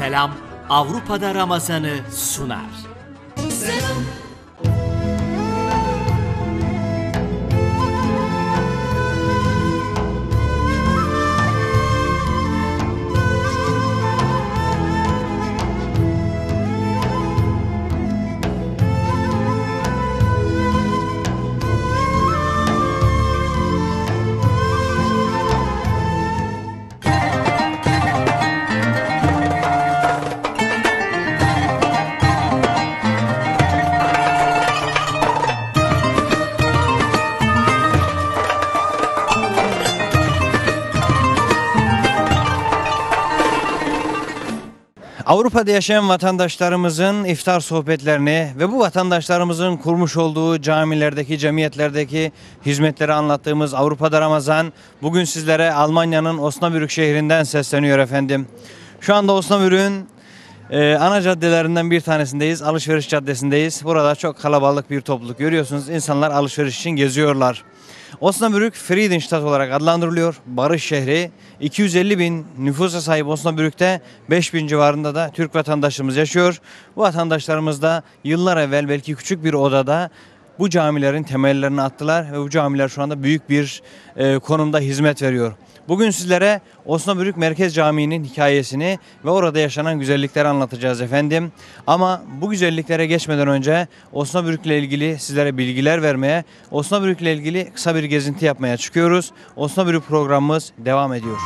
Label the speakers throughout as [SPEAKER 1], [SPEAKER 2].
[SPEAKER 1] Aleyhisselam Avrupa'da Ramazan'ı sunar.
[SPEAKER 2] Avrupa'da yaşayan vatandaşlarımızın iftar sohbetlerini ve bu vatandaşlarımızın kurmuş olduğu camilerdeki, cemiyetlerdeki hizmetleri anlattığımız Avrupa'da Ramazan bugün sizlere Almanya'nın Osnabrück şehrinden sesleniyor efendim. Şu anda Osnabrück'ün ee, ana caddelerinden bir tanesindeyiz. Alışveriş caddesindeyiz. Burada çok kalabalık bir topluluk görüyorsunuz. İnsanlar alışveriş için geziyorlar. Osnabrück Friedenstadt olarak adlandırılıyor. Barış şehri 250 bin nüfusa sahip Osnabrück'te 5 bin civarında da Türk vatandaşımız yaşıyor. Bu vatandaşlarımız da yıllar evvel belki küçük bir odada bu camilerin temellerini attılar ve bu camiler şu anda büyük bir e, konumda hizmet veriyor. Bugün sizlere Osnabrück Merkez Camii'nin hikayesini ve orada yaşanan güzellikleri anlatacağız efendim. Ama bu güzelliklere geçmeden önce Osnabrück ile ilgili sizlere bilgiler vermeye, Osnabrück ile ilgili kısa bir gezinti yapmaya çıkıyoruz. Osnabrück programımız devam ediyor.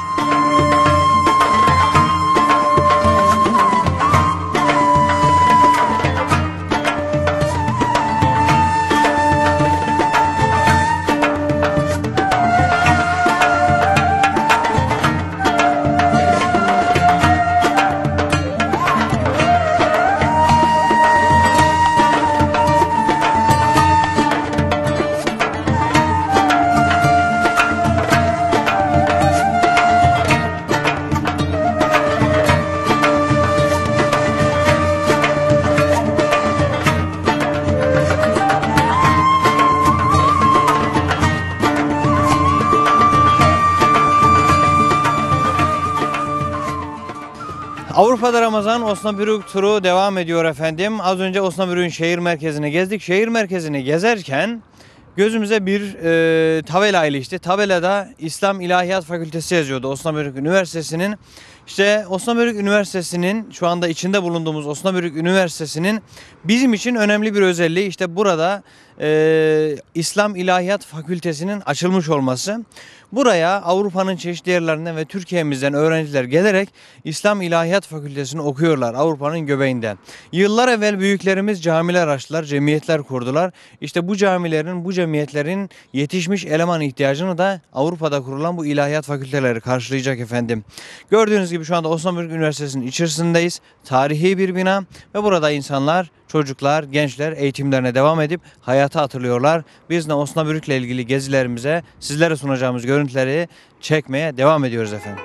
[SPEAKER 2] Bürük turu devam ediyor efendim. Az önce Osnabürük'ün şehir merkezini gezdik. Şehir merkezini gezerken gözümüze bir e, tabela ilişti. Tabelada İslam İlahiyat Fakültesi yazıyordu Osnabürük Üniversitesi'nin. İşte Osnabürük Üniversitesi'nin şu anda içinde bulunduğumuz Osnabürük Üniversitesi'nin bizim için önemli bir özelliği işte burada e, İslam İlahiyat Fakültesi'nin açılmış olması. Buraya Avrupa'nın çeşitli yerlerinden ve Türkiye'mizden öğrenciler gelerek İslam İlahiyat Fakültesini okuyorlar Avrupa'nın göbeğinde. Yıllar evvel büyüklerimiz camiler açtılar, cemiyetler kurdular. İşte bu camilerin, bu cemiyetlerin yetişmiş eleman ihtiyacını da Avrupa'da kurulan bu ilahiyat fakülteleri karşılayacak efendim. Gördüğünüz gibi şu anda Osmanlı Üniversitesi'nin içerisindeyiz. Tarihi bir bina ve burada insanlar çocuklar, gençler eğitimlerine devam edip hayata hatırlıyorlar. Biz de Osnabrük'le ilgili gezilerimize sizlere sunacağımız görüntüleri çekmeye devam ediyoruz efendim.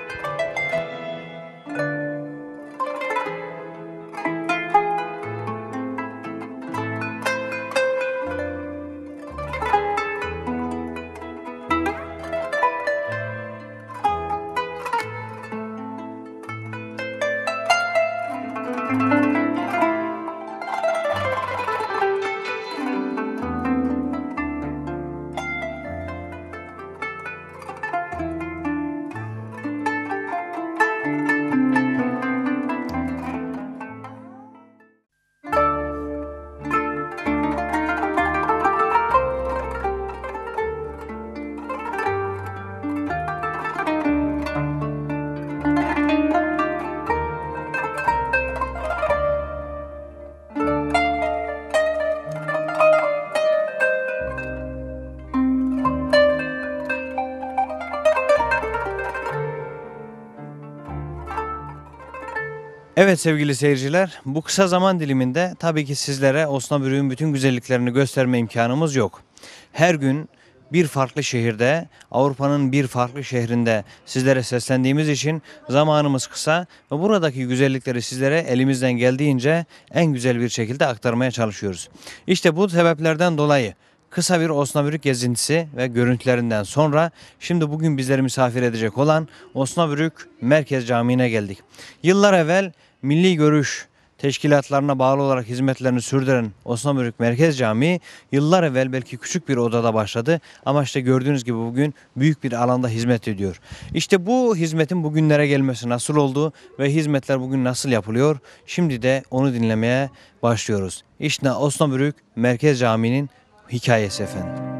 [SPEAKER 2] Evet sevgili seyirciler, bu kısa zaman diliminde tabii ki sizlere Osnabrük'ün bütün güzelliklerini gösterme imkanımız yok. Her gün bir farklı şehirde, Avrupa'nın bir farklı şehrinde sizlere seslendiğimiz için zamanımız kısa ve buradaki güzellikleri sizlere elimizden geldiğince en güzel bir şekilde aktarmaya çalışıyoruz. İşte bu sebeplerden dolayı kısa bir Osnabrück gezintisi ve görüntülerinden sonra şimdi bugün bizleri misafir edecek olan Osnabrück Merkez Camii'ne geldik. Yıllar evvel milli görüş teşkilatlarına bağlı olarak hizmetlerini sürdüren Osmanbürük Merkez Camii yıllar evvel belki küçük bir odada başladı ama işte gördüğünüz gibi bugün büyük bir alanda hizmet ediyor. İşte bu hizmetin bugünlere gelmesi nasıl oldu ve hizmetler bugün nasıl yapılıyor? Şimdi de onu dinlemeye başlıyoruz. İşte Osmanbürük Merkez Camii'nin hikayesi efendim.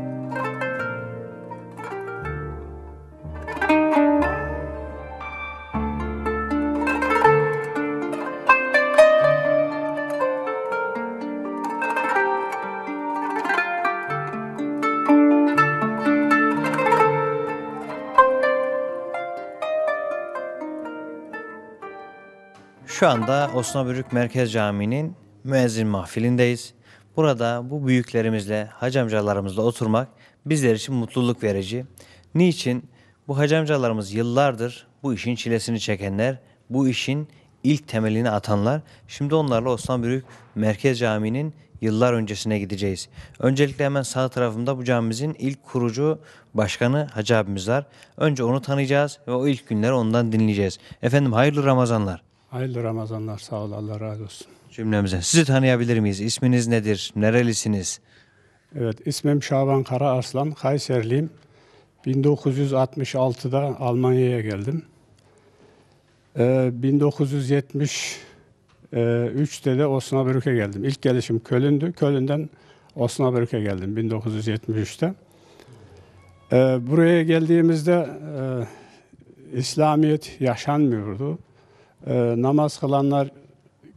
[SPEAKER 2] Şu anda Osnabrück Merkez Camii'nin müezzin mahfilindeyiz. Burada bu büyüklerimizle, hacı oturmak bizler için mutluluk verici. Niçin? Bu hacı yıllardır bu işin çilesini çekenler, bu işin ilk temelini atanlar. Şimdi onlarla Osmanbürük Merkez Camii'nin yıllar öncesine gideceğiz. Öncelikle hemen sağ tarafımda bu camimizin ilk kurucu başkanı Hacı abimiz var. Önce onu tanıyacağız ve o ilk günleri ondan dinleyeceğiz. Efendim hayırlı Ramazanlar.
[SPEAKER 3] Hayırlı Ramazanlar sağ ol Allah razı olsun.
[SPEAKER 2] Cümlemize. Sizi tanıyabilir miyiz? İsminiz nedir? Nerelisiniz?
[SPEAKER 3] Evet ismim Şaban Kara Aslan, Kayserliyim. 1966'da Almanya'ya geldim. Ee, 1973'te de Osnabrück'e geldim. İlk gelişim Köln'dü. Köln'den Osnabrück'e geldim 1973'te. Ee, buraya geldiğimizde e, İslamiyet yaşanmıyordu e, namaz kılanlar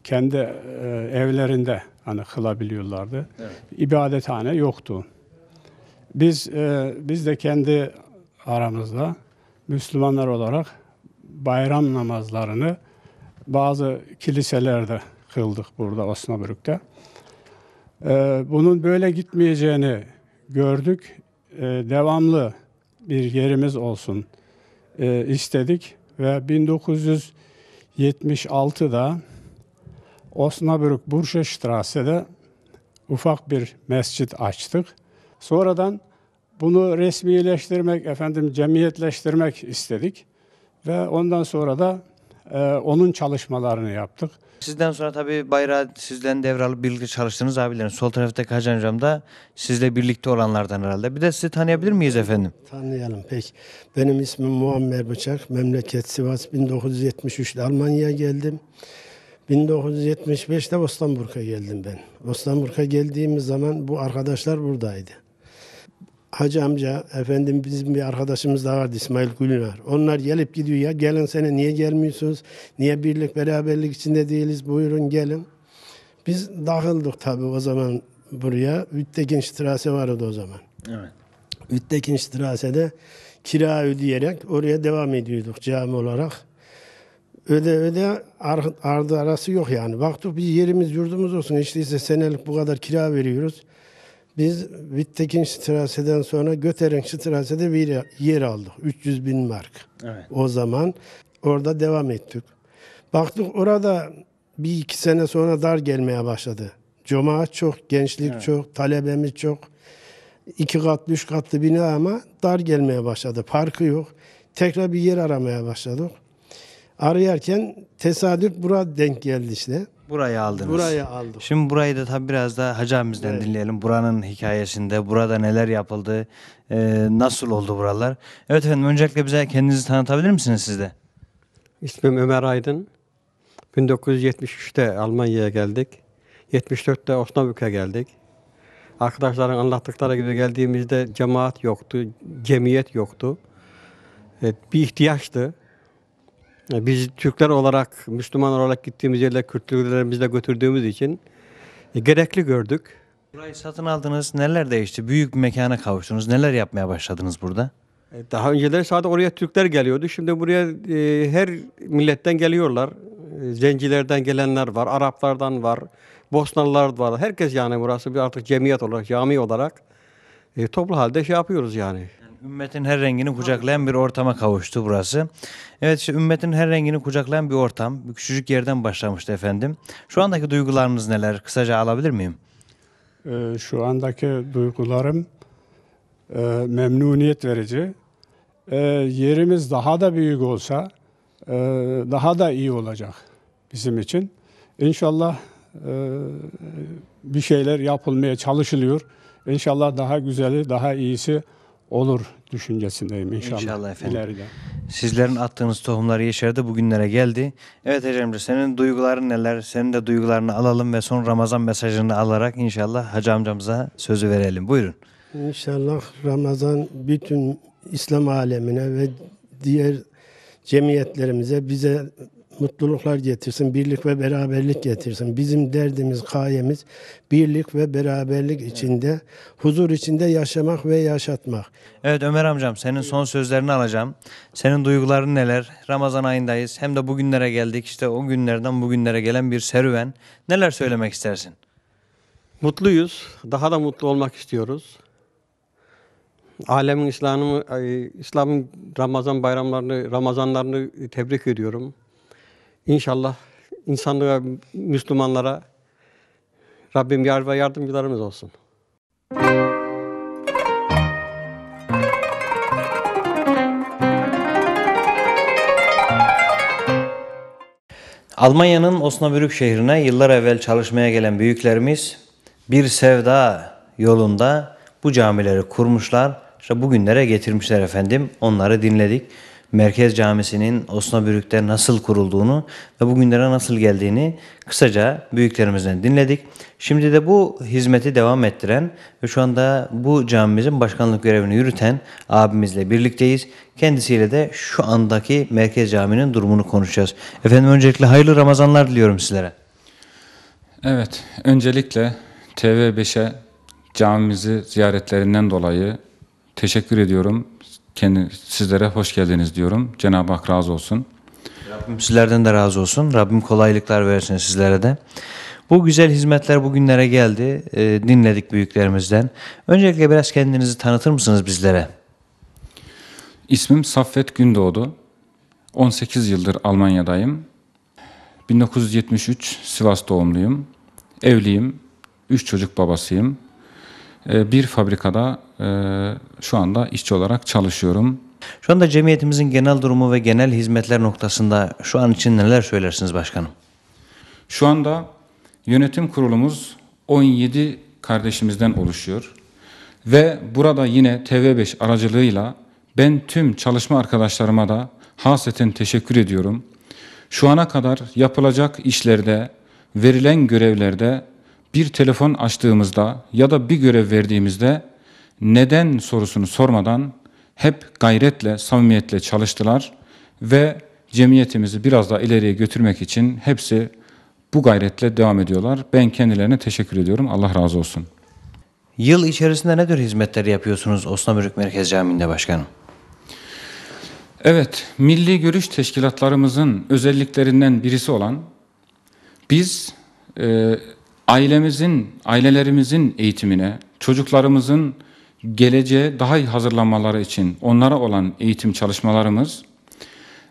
[SPEAKER 3] kendi e, evlerinde hani kılabiliyorlardı. Evet. İbadethane yoktu. Biz e, biz de kendi aramızda Müslümanlar olarak bayram namazlarını bazı kiliselerde kıldık burada Osnabrük'te. E, ee, bunun böyle gitmeyeceğini gördük. E, devamlı bir yerimiz olsun e, istedik ve 1900 76'da Osnabrück Burşestrasse'de ufak bir mescit açtık. Sonradan bunu resmileştirmek, efendim cemiyetleştirmek istedik ve ondan sonra da e, onun çalışmalarını yaptık.
[SPEAKER 2] Sizden sonra tabii bayrağı sizden devralıp birlikte çalıştığınız abilerin sol taraftaki Hacan Hocam da sizle birlikte olanlardan herhalde. Bir de sizi tanıyabilir miyiz efendim?
[SPEAKER 4] Tanıyalım pek. Benim ismim Muammer Bıçak. Memleket Sivas 1973'te Almanya'ya geldim. 1975'te Bostanburg'a geldim ben. Bostanburg'a geldiğimiz zaman bu arkadaşlar buradaydı. Hacı amca, efendim bizim bir arkadaşımız da vardı İsmail Gülünar. Onlar gelip gidiyor ya gelin sene niye gelmiyorsunuz? Niye birlik beraberlik içinde değiliz? Buyurun gelin. Biz dahıldık tabii o zaman buraya. Üttekin strase vardı o zaman. Evet. Üttekin strasede kira ödeyerek oraya devam ediyorduk cami olarak. Öde öde ar, ardı arası yok yani. Baktık biz yerimiz yurdumuz olsun. İşte ise senelik bu kadar kira veriyoruz. Biz Wittekin Strasse'den sonra Göttering Strasse'de bir yer aldık. 300 bin mark. Evet. O zaman orada devam ettik. Baktık orada bir iki sene sonra dar gelmeye başladı. Cuma çok, gençlik evet. çok, talebemiz çok. İki katlı, üç katlı bina ama dar gelmeye başladı. Parkı yok. Tekrar bir yer aramaya başladık. Arayarken tesadüf bura denk geldi işte.
[SPEAKER 2] Burayı aldınız. Burayı aldım. Şimdi burayı da tabii biraz da Hacı abimizden evet. dinleyelim. Buranın hikayesinde, burada neler yapıldı, e, nasıl oldu buralar. Evet efendim öncelikle bize kendinizi tanıtabilir misiniz siz de? İsmim Ömer Aydın.
[SPEAKER 5] 1973'te Almanya'ya geldik. 74'te Osnabrück'e geldik. Arkadaşların anlattıkları gibi geldiğimizde cemaat yoktu, cemiyet yoktu. Evet, bir ihtiyaçtı. Biz Türkler olarak, Müslüman olarak gittiğimiz yerler Kürtlüklerimizle götürdüğümüz için e, gerekli gördük.
[SPEAKER 2] Burayı satın aldınız, neler değişti? Büyük bir mekana kavuştunuz, neler yapmaya başladınız burada?
[SPEAKER 4] E,
[SPEAKER 5] daha önceleri sadece oraya Türkler geliyordu. Şimdi buraya e, her milletten geliyorlar. E, zencilerden gelenler var, Araplardan var, Bosnalılar var. Herkes yani
[SPEAKER 2] burası bir artık cemiyet olarak, cami olarak e, toplu halde şey yapıyoruz yani. Ümmetin her rengini kucaklayan bir ortama kavuştu burası. Evet işte ümmetin her rengini kucaklayan bir ortam. Bir küçücük yerden başlamıştı efendim. Şu andaki duygularınız neler? Kısaca alabilir miyim?
[SPEAKER 3] Ee, şu andaki duygularım e, memnuniyet verici. E, yerimiz daha da büyük olsa e, daha da iyi olacak bizim için. İnşallah e, bir şeyler yapılmaya çalışılıyor. İnşallah daha güzeli, daha iyisi olur düşüncesindeyim
[SPEAKER 2] inşallah. İnşallah efendim. İleride. Sizlerin attığınız tohumlar yeşerdi bugünlere geldi. Evet Ecemci senin duyguların neler? Senin de duygularını alalım ve son Ramazan mesajını alarak inşallah hacı amcamıza sözü verelim. Buyurun.
[SPEAKER 4] İnşallah Ramazan bütün İslam alemine ve diğer cemiyetlerimize bize mutluluklar getirsin, birlik ve beraberlik getirsin. Bizim derdimiz, gayemiz birlik ve beraberlik içinde, huzur içinde yaşamak ve yaşatmak.
[SPEAKER 2] Evet Ömer amcam senin son sözlerini alacağım. Senin duyguların neler? Ramazan ayındayız. Hem de bugünlere geldik. İşte o günlerden bugünlere gelen bir serüven. Neler söylemek istersin? Mutluyuz. Daha da mutlu olmak istiyoruz. Alemin İslam'ı
[SPEAKER 5] İslam'ın Ramazan bayramlarını, Ramazanlarını tebrik ediyorum. İnşallah insanlığa, Müslümanlara Rabbim yar ve yardımcılarımız olsun.
[SPEAKER 2] Almanya'nın Osnabrück şehrine yıllar evvel çalışmaya gelen büyüklerimiz bir sevda yolunda bu camileri kurmuşlar. İşte bugünlere getirmişler efendim. Onları dinledik. Merkez Camisi'nin Osnabrük'te nasıl kurulduğunu ve bugünlere nasıl geldiğini kısaca büyüklerimizden dinledik. Şimdi de bu hizmeti devam ettiren ve şu anda bu camimizin başkanlık görevini yürüten abimizle birlikteyiz. Kendisiyle de şu andaki Merkez Camii'nin durumunu konuşacağız. Efendim öncelikle hayırlı Ramazanlar diliyorum sizlere.
[SPEAKER 6] Evet, öncelikle TV5'e camimizi ziyaretlerinden dolayı teşekkür ediyorum kendi sizlere hoş geldiniz diyorum. Cenab-ı Hak razı olsun. Rabbim sizlerden de razı
[SPEAKER 2] olsun. Rabbim kolaylıklar versin sizlere de. Bu güzel hizmetler bugünlere geldi. E, dinledik büyüklerimizden. Öncelikle biraz kendinizi tanıtır mısınız bizlere?
[SPEAKER 6] İsmim Saffet Gündoğdu. 18 yıldır Almanya'dayım. 1973 Sivas doğumluyum. Evliyim. 3 çocuk babasıyım. Ee, bir fabrikada e, şu anda işçi olarak çalışıyorum.
[SPEAKER 2] Şu anda cemiyetimizin genel durumu ve genel hizmetler noktasında şu an için neler söylersiniz
[SPEAKER 6] başkanım? Şu anda yönetim kurulumuz 17 kardeşimizden oluşuyor. Ve burada yine TV5 aracılığıyla ben tüm çalışma arkadaşlarıma da hasreten teşekkür ediyorum. Şu ana kadar yapılacak işlerde, verilen görevlerde bir telefon açtığımızda ya da bir görev verdiğimizde neden sorusunu sormadan hep gayretle, samimiyetle çalıştılar ve cemiyetimizi biraz daha ileriye götürmek için hepsi bu gayretle devam ediyorlar. Ben kendilerine teşekkür ediyorum. Allah razı olsun. Yıl içerisinde ne tür hizmetleri yapıyorsunuz Osnamürük Merkez Camii'nde başkanım? Evet, milli görüş teşkilatlarımızın özelliklerinden birisi olan biz e, ailemizin, ailelerimizin eğitimine, çocuklarımızın geleceğe daha iyi hazırlanmaları için onlara olan eğitim çalışmalarımız,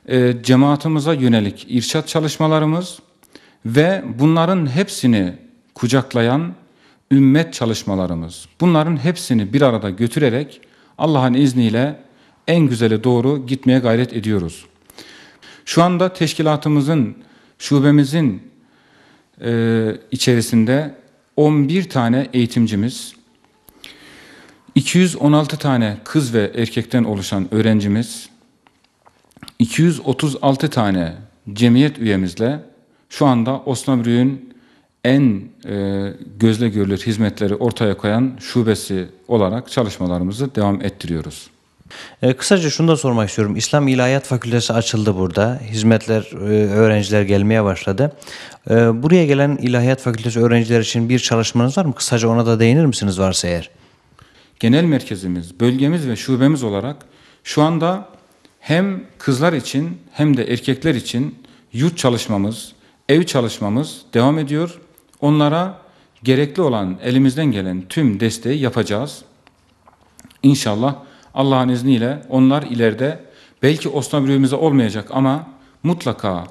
[SPEAKER 6] e, cemaatimize yönelik irşat çalışmalarımız ve bunların hepsini kucaklayan ümmet çalışmalarımız. Bunların hepsini bir arada götürerek Allah'ın izniyle en güzeli doğru gitmeye gayret ediyoruz. Şu anda teşkilatımızın, şubemizin e, içerisinde 11 tane eğitimcimiz, 216 tane kız ve erkekten oluşan öğrencimiz, 236 tane cemiyet üyemizle şu anda Osnabrük'ün en e, gözle görülür hizmetleri ortaya koyan şubesi olarak çalışmalarımızı devam ettiriyoruz. E,
[SPEAKER 2] kısaca şunu da sormak istiyorum. İslam İlahiyat Fakültesi açıldı burada. Hizmetler, e, öğrenciler gelmeye başladı. E, buraya gelen İlahiyat Fakültesi öğrenciler için bir çalışmanız var mı? Kısaca ona
[SPEAKER 6] da değinir misiniz varsa eğer? Genel merkezimiz, bölgemiz ve şubemiz olarak şu anda hem kızlar için hem de erkekler için yurt çalışmamız, ev çalışmamız devam ediyor. Onlara gerekli olan elimizden gelen tüm desteği yapacağız. İnşallah Allah'ın izniyle onlar ileride belki Osmanlı bürümüzde olmayacak ama mutlaka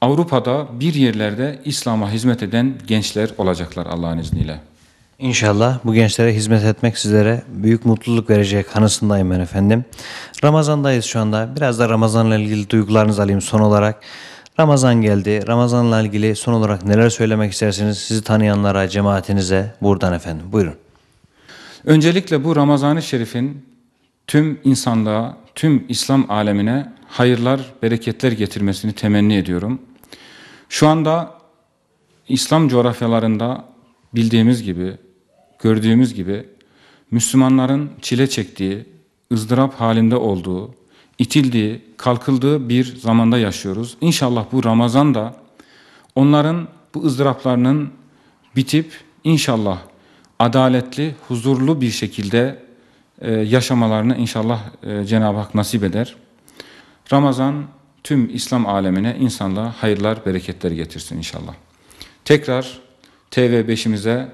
[SPEAKER 6] Avrupa'da bir yerlerde İslam'a hizmet eden gençler olacaklar Allah'ın izniyle.
[SPEAKER 2] İnşallah bu gençlere hizmet etmek sizlere büyük mutluluk verecek hanısındayım ben efendim. Ramazandayız şu anda. Biraz da Ramazan'la ilgili duygularınızı alayım son olarak. Ramazan geldi. Ramazan'la ilgili son olarak neler söylemek istersiniz? Sizi tanıyanlara, cemaatinize
[SPEAKER 6] buradan efendim. Buyurun. Öncelikle bu Ramazan-ı Şerif'in tüm insanlığa, tüm İslam alemine hayırlar, bereketler getirmesini temenni ediyorum. Şu anda İslam coğrafyalarında bildiğimiz gibi, gördüğümüz gibi Müslümanların çile çektiği, ızdırap halinde olduğu, itildiği, kalkıldığı bir zamanda yaşıyoruz. İnşallah bu Ramazan da onların bu ızdıraplarının bitip inşallah adaletli, huzurlu bir şekilde e, yaşamalarını inşallah e, Cenab-ı Hak nasip eder. Ramazan tüm İslam alemine insanlığa hayırlar, bereketler getirsin inşallah. Tekrar TV5'imize,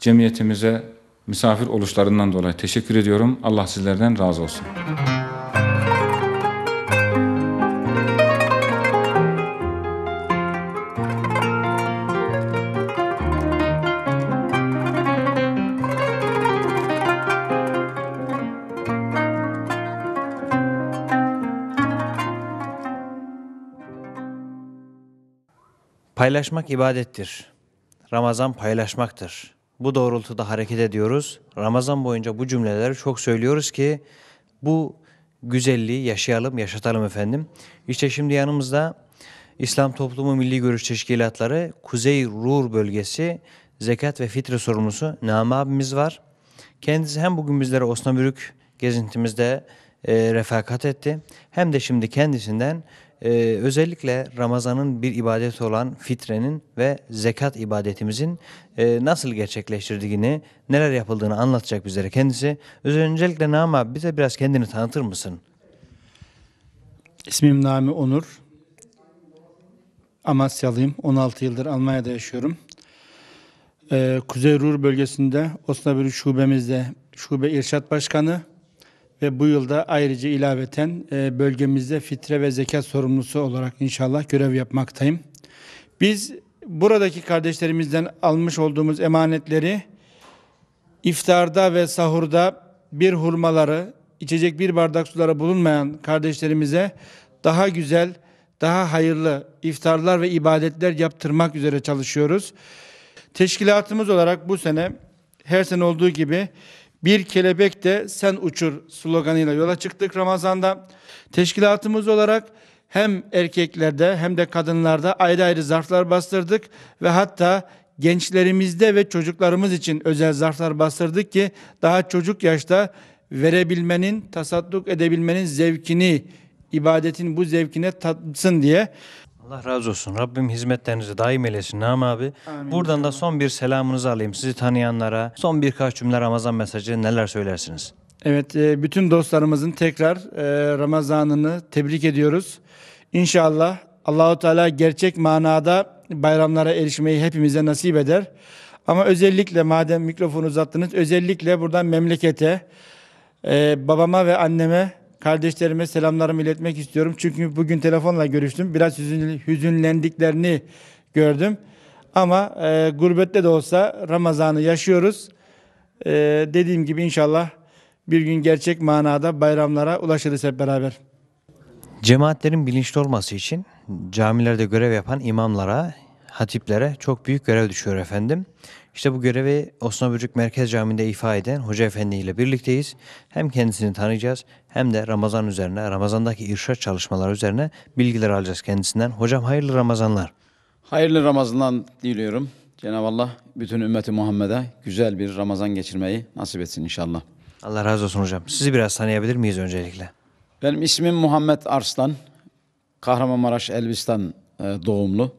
[SPEAKER 6] cemiyetimize misafir oluşlarından dolayı teşekkür ediyorum. Allah sizlerden razı olsun.
[SPEAKER 2] Paylaşmak ibadettir. Ramazan paylaşmaktır. Bu doğrultuda hareket ediyoruz. Ramazan boyunca bu cümleleri çok söylüyoruz ki bu güzelliği yaşayalım, yaşatalım efendim. İşte şimdi yanımızda İslam Toplumu Milli Görüş Teşkilatları Kuzey Ruhr Bölgesi Zekat ve Fitre Sorumlusu Nami abimiz var. Kendisi hem bugün bizlere Osnabürük gezintimizde e, refakat etti hem de şimdi kendisinden e, özellikle Ramazan'ın bir ibadet olan fitrenin ve zekat ibadetimizin e, nasıl gerçekleştirdiğini, neler yapıldığını anlatacak bizlere kendisi. Öncelikle Nami abi bize biraz kendini tanıtır mısın? İsmim Nami Onur.
[SPEAKER 1] Amasyalıyım. 16 yıldır Almanya'da yaşıyorum. Ee, Kuzey Ruhr bölgesinde Osnabrück şubemizde şube irşat başkanı, ve bu yılda ayrıca ilaveten e, bölgemizde fitre ve zekat sorumlusu olarak inşallah görev yapmaktayım. Biz buradaki kardeşlerimizden almış olduğumuz emanetleri iftarda ve sahurda bir hurmaları, içecek bir bardak suları bulunmayan kardeşlerimize daha güzel, daha hayırlı iftarlar ve ibadetler yaptırmak üzere çalışıyoruz. Teşkilatımız olarak bu sene her sene olduğu gibi bir kelebek de sen uçur sloganıyla yola çıktık Ramazan'da. Teşkilatımız olarak hem erkeklerde hem de kadınlarda ayrı ayrı zarflar bastırdık ve hatta gençlerimizde ve çocuklarımız için özel zarflar bastırdık ki daha çocuk yaşta verebilmenin, tasadduk edebilmenin
[SPEAKER 2] zevkini, ibadetin bu zevkine tatsın diye. Allah razı olsun. Rabbim hizmetlerinizi daim eylesin Nam abi. Amin. Buradan da son bir selamınızı alayım. Sizi tanıyanlara son birkaç cümle Ramazan mesajı neler söylersiniz?
[SPEAKER 1] Evet, e, bütün dostlarımızın tekrar e, Ramazan'ını tebrik ediyoruz. İnşallah Allahu Teala gerçek manada bayramlara erişmeyi hepimize nasip eder. Ama özellikle madem mikrofonu uzattınız, özellikle buradan memlekete, e, babama ve anneme Kardeşlerime selamlarımı iletmek istiyorum. Çünkü bugün telefonla görüştüm. Biraz hüzünlendiklerini gördüm. Ama e, gurbette de olsa Ramazan'ı yaşıyoruz. E, dediğim gibi inşallah bir gün gerçek manada bayramlara
[SPEAKER 2] ulaşırız hep beraber. Cemaatlerin bilinçli olması için camilerde görev yapan imamlara, hatiplere çok büyük görev düşüyor efendim. İşte bu görevi Osman Merkez Camii'nde ifa eden Hoca Efendi ile birlikteyiz. Hem kendisini tanıyacağız hem de Ramazan üzerine, Ramazan'daki irşat çalışmaları üzerine bilgiler alacağız kendisinden. Hocam hayırlı Ramazanlar.
[SPEAKER 7] Hayırlı Ramazanlar diliyorum. Cenab-ı Allah bütün ümmeti Muhammed'e güzel bir Ramazan geçirmeyi nasip etsin inşallah. Allah
[SPEAKER 2] razı olsun hocam. Sizi biraz tanıyabilir miyiz öncelikle?
[SPEAKER 7] Benim ismim Muhammed Arslan. Kahramanmaraş Elbistan e, doğumlu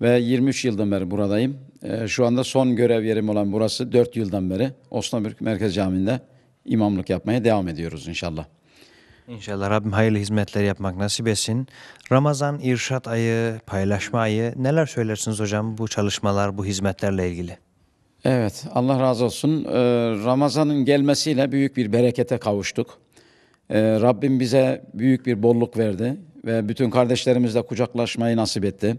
[SPEAKER 7] ve 23 yıldan beri buradayım. E, şu anda son görev yerim olan burası 4 yıldan beri Osnabürk Merkez Camii'nde imamlık yapmaya devam ediyoruz inşallah.
[SPEAKER 2] İnşallah Rabbim hayırlı hizmetler yapmak nasip etsin. Ramazan, irşat ayı, paylaşma ayı neler söylersiniz hocam bu çalışmalar, bu hizmetlerle ilgili? Evet, Allah
[SPEAKER 7] razı olsun. Ee, Ramazan'ın gelmesiyle büyük bir berekete kavuştuk. Ee, Rabbim bize büyük bir bolluk verdi ve bütün kardeşlerimizle kucaklaşmayı nasip etti.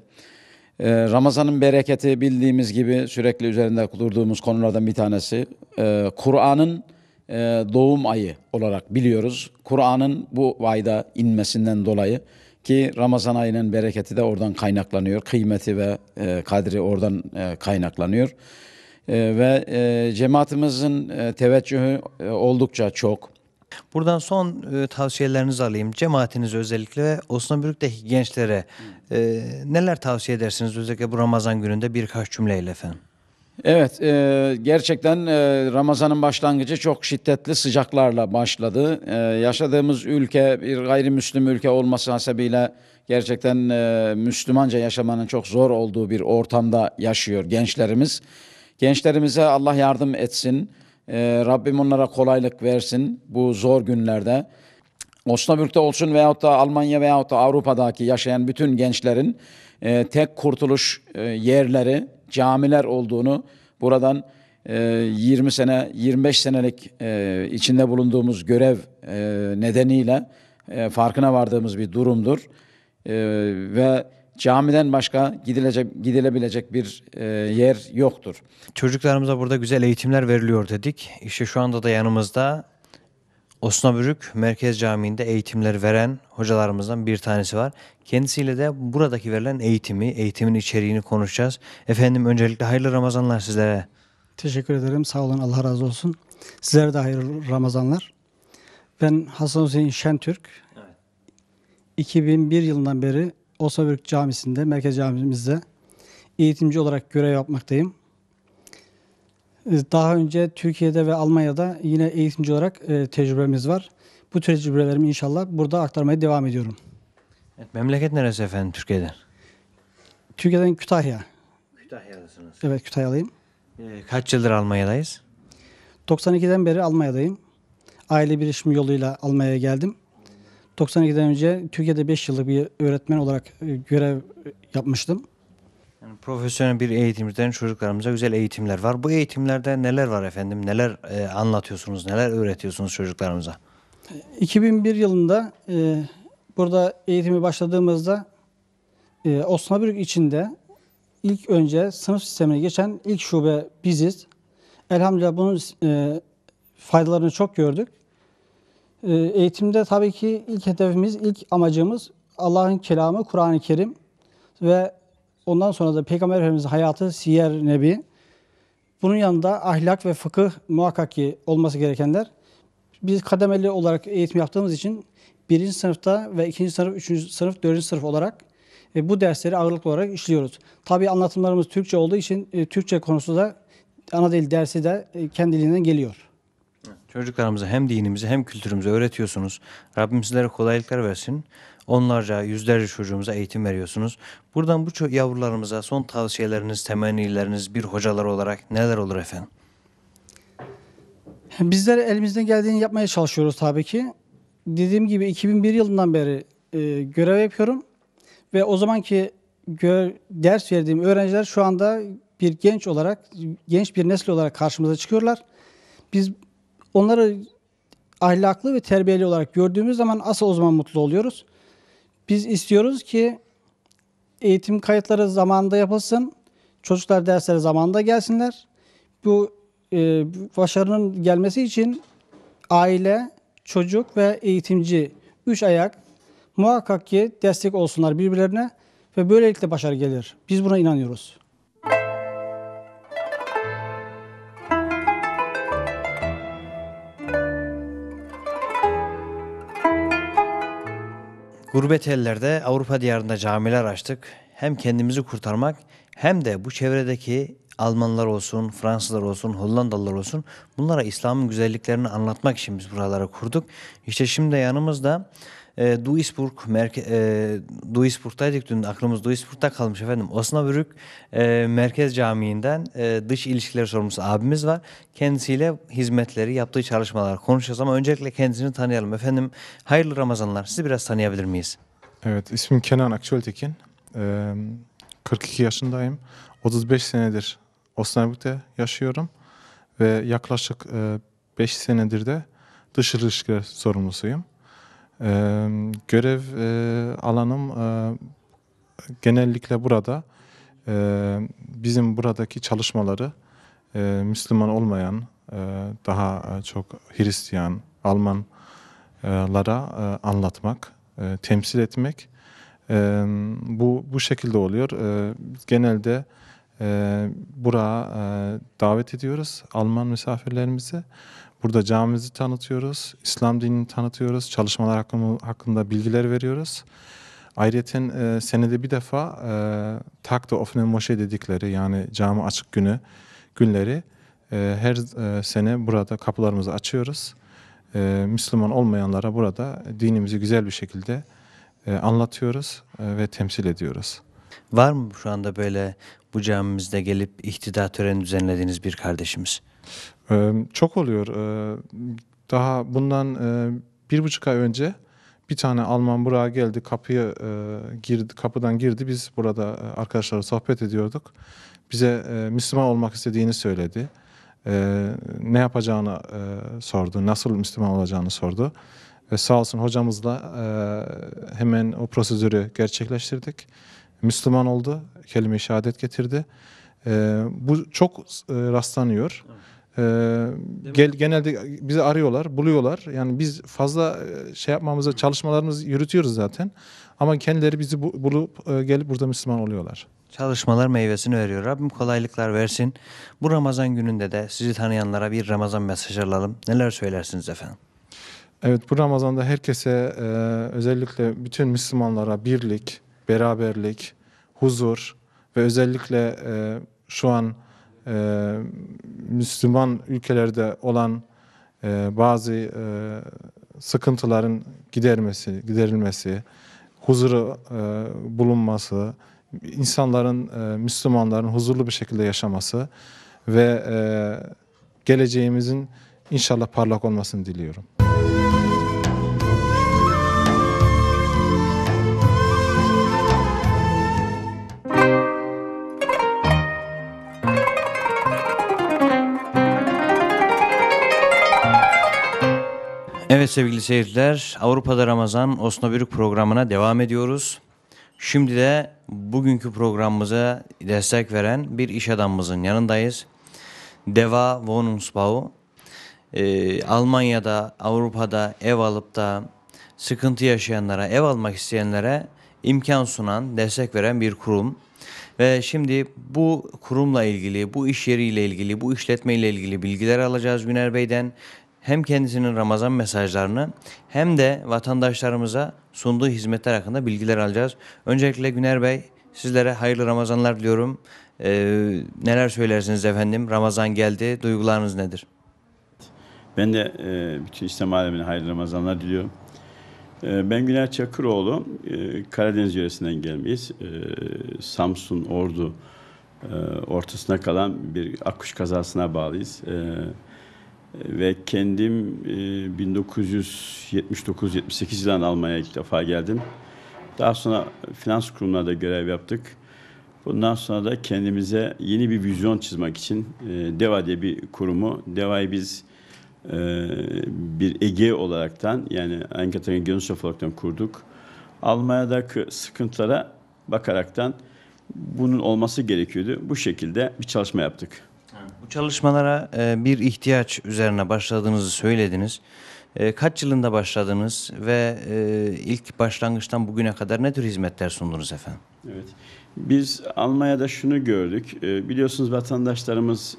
[SPEAKER 7] Ee, Ramazan'ın bereketi bildiğimiz gibi sürekli üzerinde durduğumuz konulardan bir tanesi. Ee, Kur'an'ın e, doğum ayı olarak biliyoruz. Kur'an'ın bu ayda inmesinden dolayı ki Ramazan ayının bereketi de oradan kaynaklanıyor. Kıymeti ve e, kadri oradan e, kaynaklanıyor. Ve
[SPEAKER 2] cemaatimizin teveccühü oldukça çok. Buradan son e, tavsiyelerinizi alayım. Cemaatiniz özellikle ve Osman gençlere neler tavsiye edersiniz özellikle bu Ramazan gününde birkaç cümleyle efendim? Evet, e, gerçekten
[SPEAKER 7] e, Ramazan'ın başlangıcı çok şiddetli sıcaklarla başladı. E, yaşadığımız ülke bir gayrimüslim ülke olması hasebiyle gerçekten e, Müslümanca yaşamanın çok zor olduğu bir ortamda yaşıyor gençlerimiz. Gençlerimize Allah yardım etsin, e, Rabbim onlara kolaylık versin bu zor günlerde. Osnabrück'te olsun veyahut da Almanya veyahut da Avrupa'daki yaşayan bütün gençlerin e, tek kurtuluş e, yerleri camiler olduğunu buradan 20 e, sene 25 senelik e, içinde bulunduğumuz görev e, nedeniyle farkına vardığımız bir durumdur. Ve camiden başka gidilecek gidilebilecek bir
[SPEAKER 2] yer yoktur. Çocuklarımıza burada güzel eğitimler veriliyor dedik. İşte şu anda da yanımızda Osnabürük Merkez Camii'nde eğitimleri veren hocalarımızdan bir tanesi var. Kendisiyle de buradaki verilen eğitimi, eğitimin içeriğini konuşacağız. Efendim öncelikle hayırlı Ramazanlar sizlere. Teşekkür ederim.
[SPEAKER 5] Sağ olun. Allah razı olsun. Sizlere de hayırlı Ramazanlar. Ben Hasan Hüseyin Şentürk. Evet. 2001 yılından beri Osnabürük Camisi'nde, Merkez Camimizde eğitimci olarak görev yapmaktayım. Ee, daha önce Türkiye'de ve Almanya'da yine eğitimci olarak e, tecrübemiz var. Bu tecrübelerimi inşallah burada aktarmaya devam ediyorum.
[SPEAKER 2] Evet, memleket neresi efendim Türkiye'den?
[SPEAKER 5] Türkiye'den Kütahya.
[SPEAKER 2] Kütahyalısınız.
[SPEAKER 5] Evet Kütahyalıyım.
[SPEAKER 2] Ee, kaç yıldır Almanya'dayız?
[SPEAKER 5] 92'den beri Almanya'dayım. Aile birleşim yoluyla Almanya'ya geldim. 92'den önce Türkiye'de 5 yıllık bir öğretmen olarak e, görev yapmıştım.
[SPEAKER 2] Yani profesyonel bir eğitimciden çocuklarımıza güzel eğitimler var. Bu eğitimlerde neler var efendim? Neler e, anlatıyorsunuz, neler öğretiyorsunuz çocuklarımıza?
[SPEAKER 5] 2001 yılında e, burada eğitimi başladığımızda e, Osnabrück içinde ilk önce sınıf sistemine geçen ilk şube biziz. Elhamdülillah bunun e, faydalarını çok gördük. E, eğitimde tabii ki ilk hedefimiz, ilk amacımız Allah'ın kelamı Kur'an-ı Kerim ve Ondan sonra da Peygamber Efendimiz'in hayatı siyer nebi. Bunun yanında ahlak ve fıkıh muhakkak ki olması gerekenler. Biz kademeli olarak eğitim yaptığımız için birinci sınıfta ve ikinci sınıf, üçüncü sınıf, dördüncü sınıf olarak e, bu dersleri ağırlıklı olarak işliyoruz. Tabii anlatımlarımız Türkçe olduğu için e, Türkçe konusu da ana dil dersi de e, kendiliğinden geliyor.
[SPEAKER 2] Çocuklarımıza hem dinimizi hem kültürümüzü öğretiyorsunuz. Rabbim sizlere kolaylıklar versin. Onlarca, yüzlerce çocuğumuza eğitim veriyorsunuz. Buradan bu yavrularımıza son tavsiyeleriniz, temennileriniz bir hocalar olarak neler olur efendim?
[SPEAKER 5] Bizler elimizden geldiğini yapmaya çalışıyoruz tabii ki. Dediğim gibi 2001 yılından beri e, görev yapıyorum ve o zamanki ders verdiğim öğrenciler şu anda bir genç olarak, genç bir nesli olarak karşımıza çıkıyorlar. Biz onları ahlaklı ve terbiyeli olarak gördüğümüz zaman asıl o zaman mutlu oluyoruz. Biz istiyoruz ki eğitim kayıtları zamanında yapılsın. Çocuklar derslere zamanında gelsinler. Bu e, başarının gelmesi için aile, çocuk ve eğitimci üç ayak muhakkak ki destek olsunlar birbirlerine ve böylelikle başarı gelir. Biz buna inanıyoruz.
[SPEAKER 2] Gurbet ellerde Avrupa diyarında camiler açtık. Hem kendimizi kurtarmak hem de bu çevredeki Almanlar olsun, Fransızlar olsun, Hollandalılar olsun bunlara İslam'ın güzelliklerini anlatmak için biz buralara kurduk. İşte şimdi yanımızda e, Duisburg merke, e, Duisburg'daydık dün aklımız Duisburg'da kalmış efendim. Osnabrück e, Merkez Camii'nden e, dış ilişkiler sorumlusu abimiz var. Kendisiyle hizmetleri, yaptığı çalışmalar konuşacağız ama öncelikle kendisini tanıyalım. Efendim hayırlı Ramazanlar. Sizi biraz tanıyabilir miyiz?
[SPEAKER 8] Evet ismim Kenan Akçöltekin. Ee, 42 yaşındayım. 35 senedir Osnabrük'te yaşıyorum ve yaklaşık 5 e, senedir de dış ilişkiler sorumlusuyum. Ee, görev e, alanım e, genellikle burada e, bizim buradaki çalışmaları e, Müslüman olmayan e, daha çok Hristiyan, Almanlara e, anlatmak, e, temsil etmek. E, bu bu şekilde oluyor. E, genelde e, buraya e, davet ediyoruz Alman misafirlerimizi. Burada camimizi tanıtıyoruz, İslam dinini tanıtıyoruz, çalışmalar hakkında, bilgiler veriyoruz. Ayrıca e, senede bir defa e, Takta Ofne Moşe dedikleri yani cami açık günü günleri e, her e, sene burada kapılarımızı açıyoruz. E, Müslüman olmayanlara burada dinimizi güzel bir şekilde e, anlatıyoruz e, ve temsil ediyoruz. Var mı
[SPEAKER 2] şu anda böyle bu camimizde gelip ihtida töreni düzenlediğiniz bir kardeşimiz?
[SPEAKER 8] Ee, çok oluyor. Ee, daha bundan e, bir buçuk ay önce bir tane Alman buraya geldi, kapıya e, girdi, kapıdan girdi. Biz burada e, arkadaşlarla sohbet ediyorduk. Bize e, Müslüman olmak istediğini söyledi. E, ne yapacağını e, sordu, nasıl Müslüman olacağını sordu. Ve sağ olsun hocamızla e, hemen o prosedürü gerçekleştirdik. Müslüman oldu, kelime-i şehadet getirdi. E, bu çok e, rastlanıyor. Evet. Ee, gel, genelde bizi arıyorlar, buluyorlar. Yani biz fazla şey yapmamıza çalışmalarımız yürütüyoruz zaten. Ama kendileri bizi bu, bulup e, gelip burada Müslüman oluyorlar.
[SPEAKER 2] Çalışmalar meyvesini veriyor. Rabbim kolaylıklar versin. Bu Ramazan gününde de sizi tanıyanlara bir Ramazan mesajı alalım. Neler söylersiniz efendim?
[SPEAKER 8] Evet bu Ramazan'da herkese e, özellikle bütün Müslümanlara birlik, beraberlik, huzur ve özellikle e, şu an e, Müslüman ülkelerde olan e, bazı e, sıkıntıların gidermesi, giderilmesi, huzuru e, bulunması, insanların, e, Müslümanların huzurlu bir şekilde yaşaması ve e, geleceğimizin inşallah parlak olmasını diliyorum.
[SPEAKER 2] sevgili seyirciler. Avrupa'da Ramazan Osnabrück programına devam ediyoruz. Şimdi de bugünkü programımıza destek veren bir iş adamımızın yanındayız. Deva Wohnungsbau. Ee, Almanya'da, Avrupa'da ev alıp da sıkıntı yaşayanlara, ev almak isteyenlere imkan sunan, destek veren bir kurum. Ve şimdi bu kurumla ilgili, bu iş yeriyle ilgili, bu işletmeyle ilgili bilgiler alacağız Güner Bey'den hem kendisinin Ramazan mesajlarını hem de vatandaşlarımıza sunduğu hizmetler hakkında bilgiler alacağız. Öncelikle Güner Bey sizlere hayırlı Ramazanlar diliyorum. Ee, neler söylersiniz efendim? Ramazan geldi. Duygularınız nedir? Ben de e, bütün İslam alemine hayırlı Ramazanlar diliyorum.
[SPEAKER 9] E, ben Güner Çakıroğlu. E, Karadeniz yöresinden gelmeyiz. E, Samsun, Ordu e, ortasına kalan bir akış kazasına bağlıyız. E, ve kendim 1979-78 e, yılından Almanya'ya ilk defa geldim. Daha sonra finans kurumlarında görev yaptık. Bundan sonra da kendimize yeni bir vizyon çizmek için e, DEVA diye bir kurumu, DEVA'yı biz e, bir Ege olaraktan yani Ankara'nın Gönül olaraktan kurduk. Almanya'daki sıkıntılara bakaraktan bunun olması gerekiyordu. Bu şekilde bir çalışma yaptık.
[SPEAKER 2] Bu çalışmalara e, bir ihtiyaç üzerine başladığınızı söylediniz. E, kaç yılında başladınız ve e, ilk başlangıçtan bugüne kadar ne tür hizmetler sundunuz efendim?
[SPEAKER 9] Evet. Biz Almanya'da şunu gördük. Biliyorsunuz vatandaşlarımız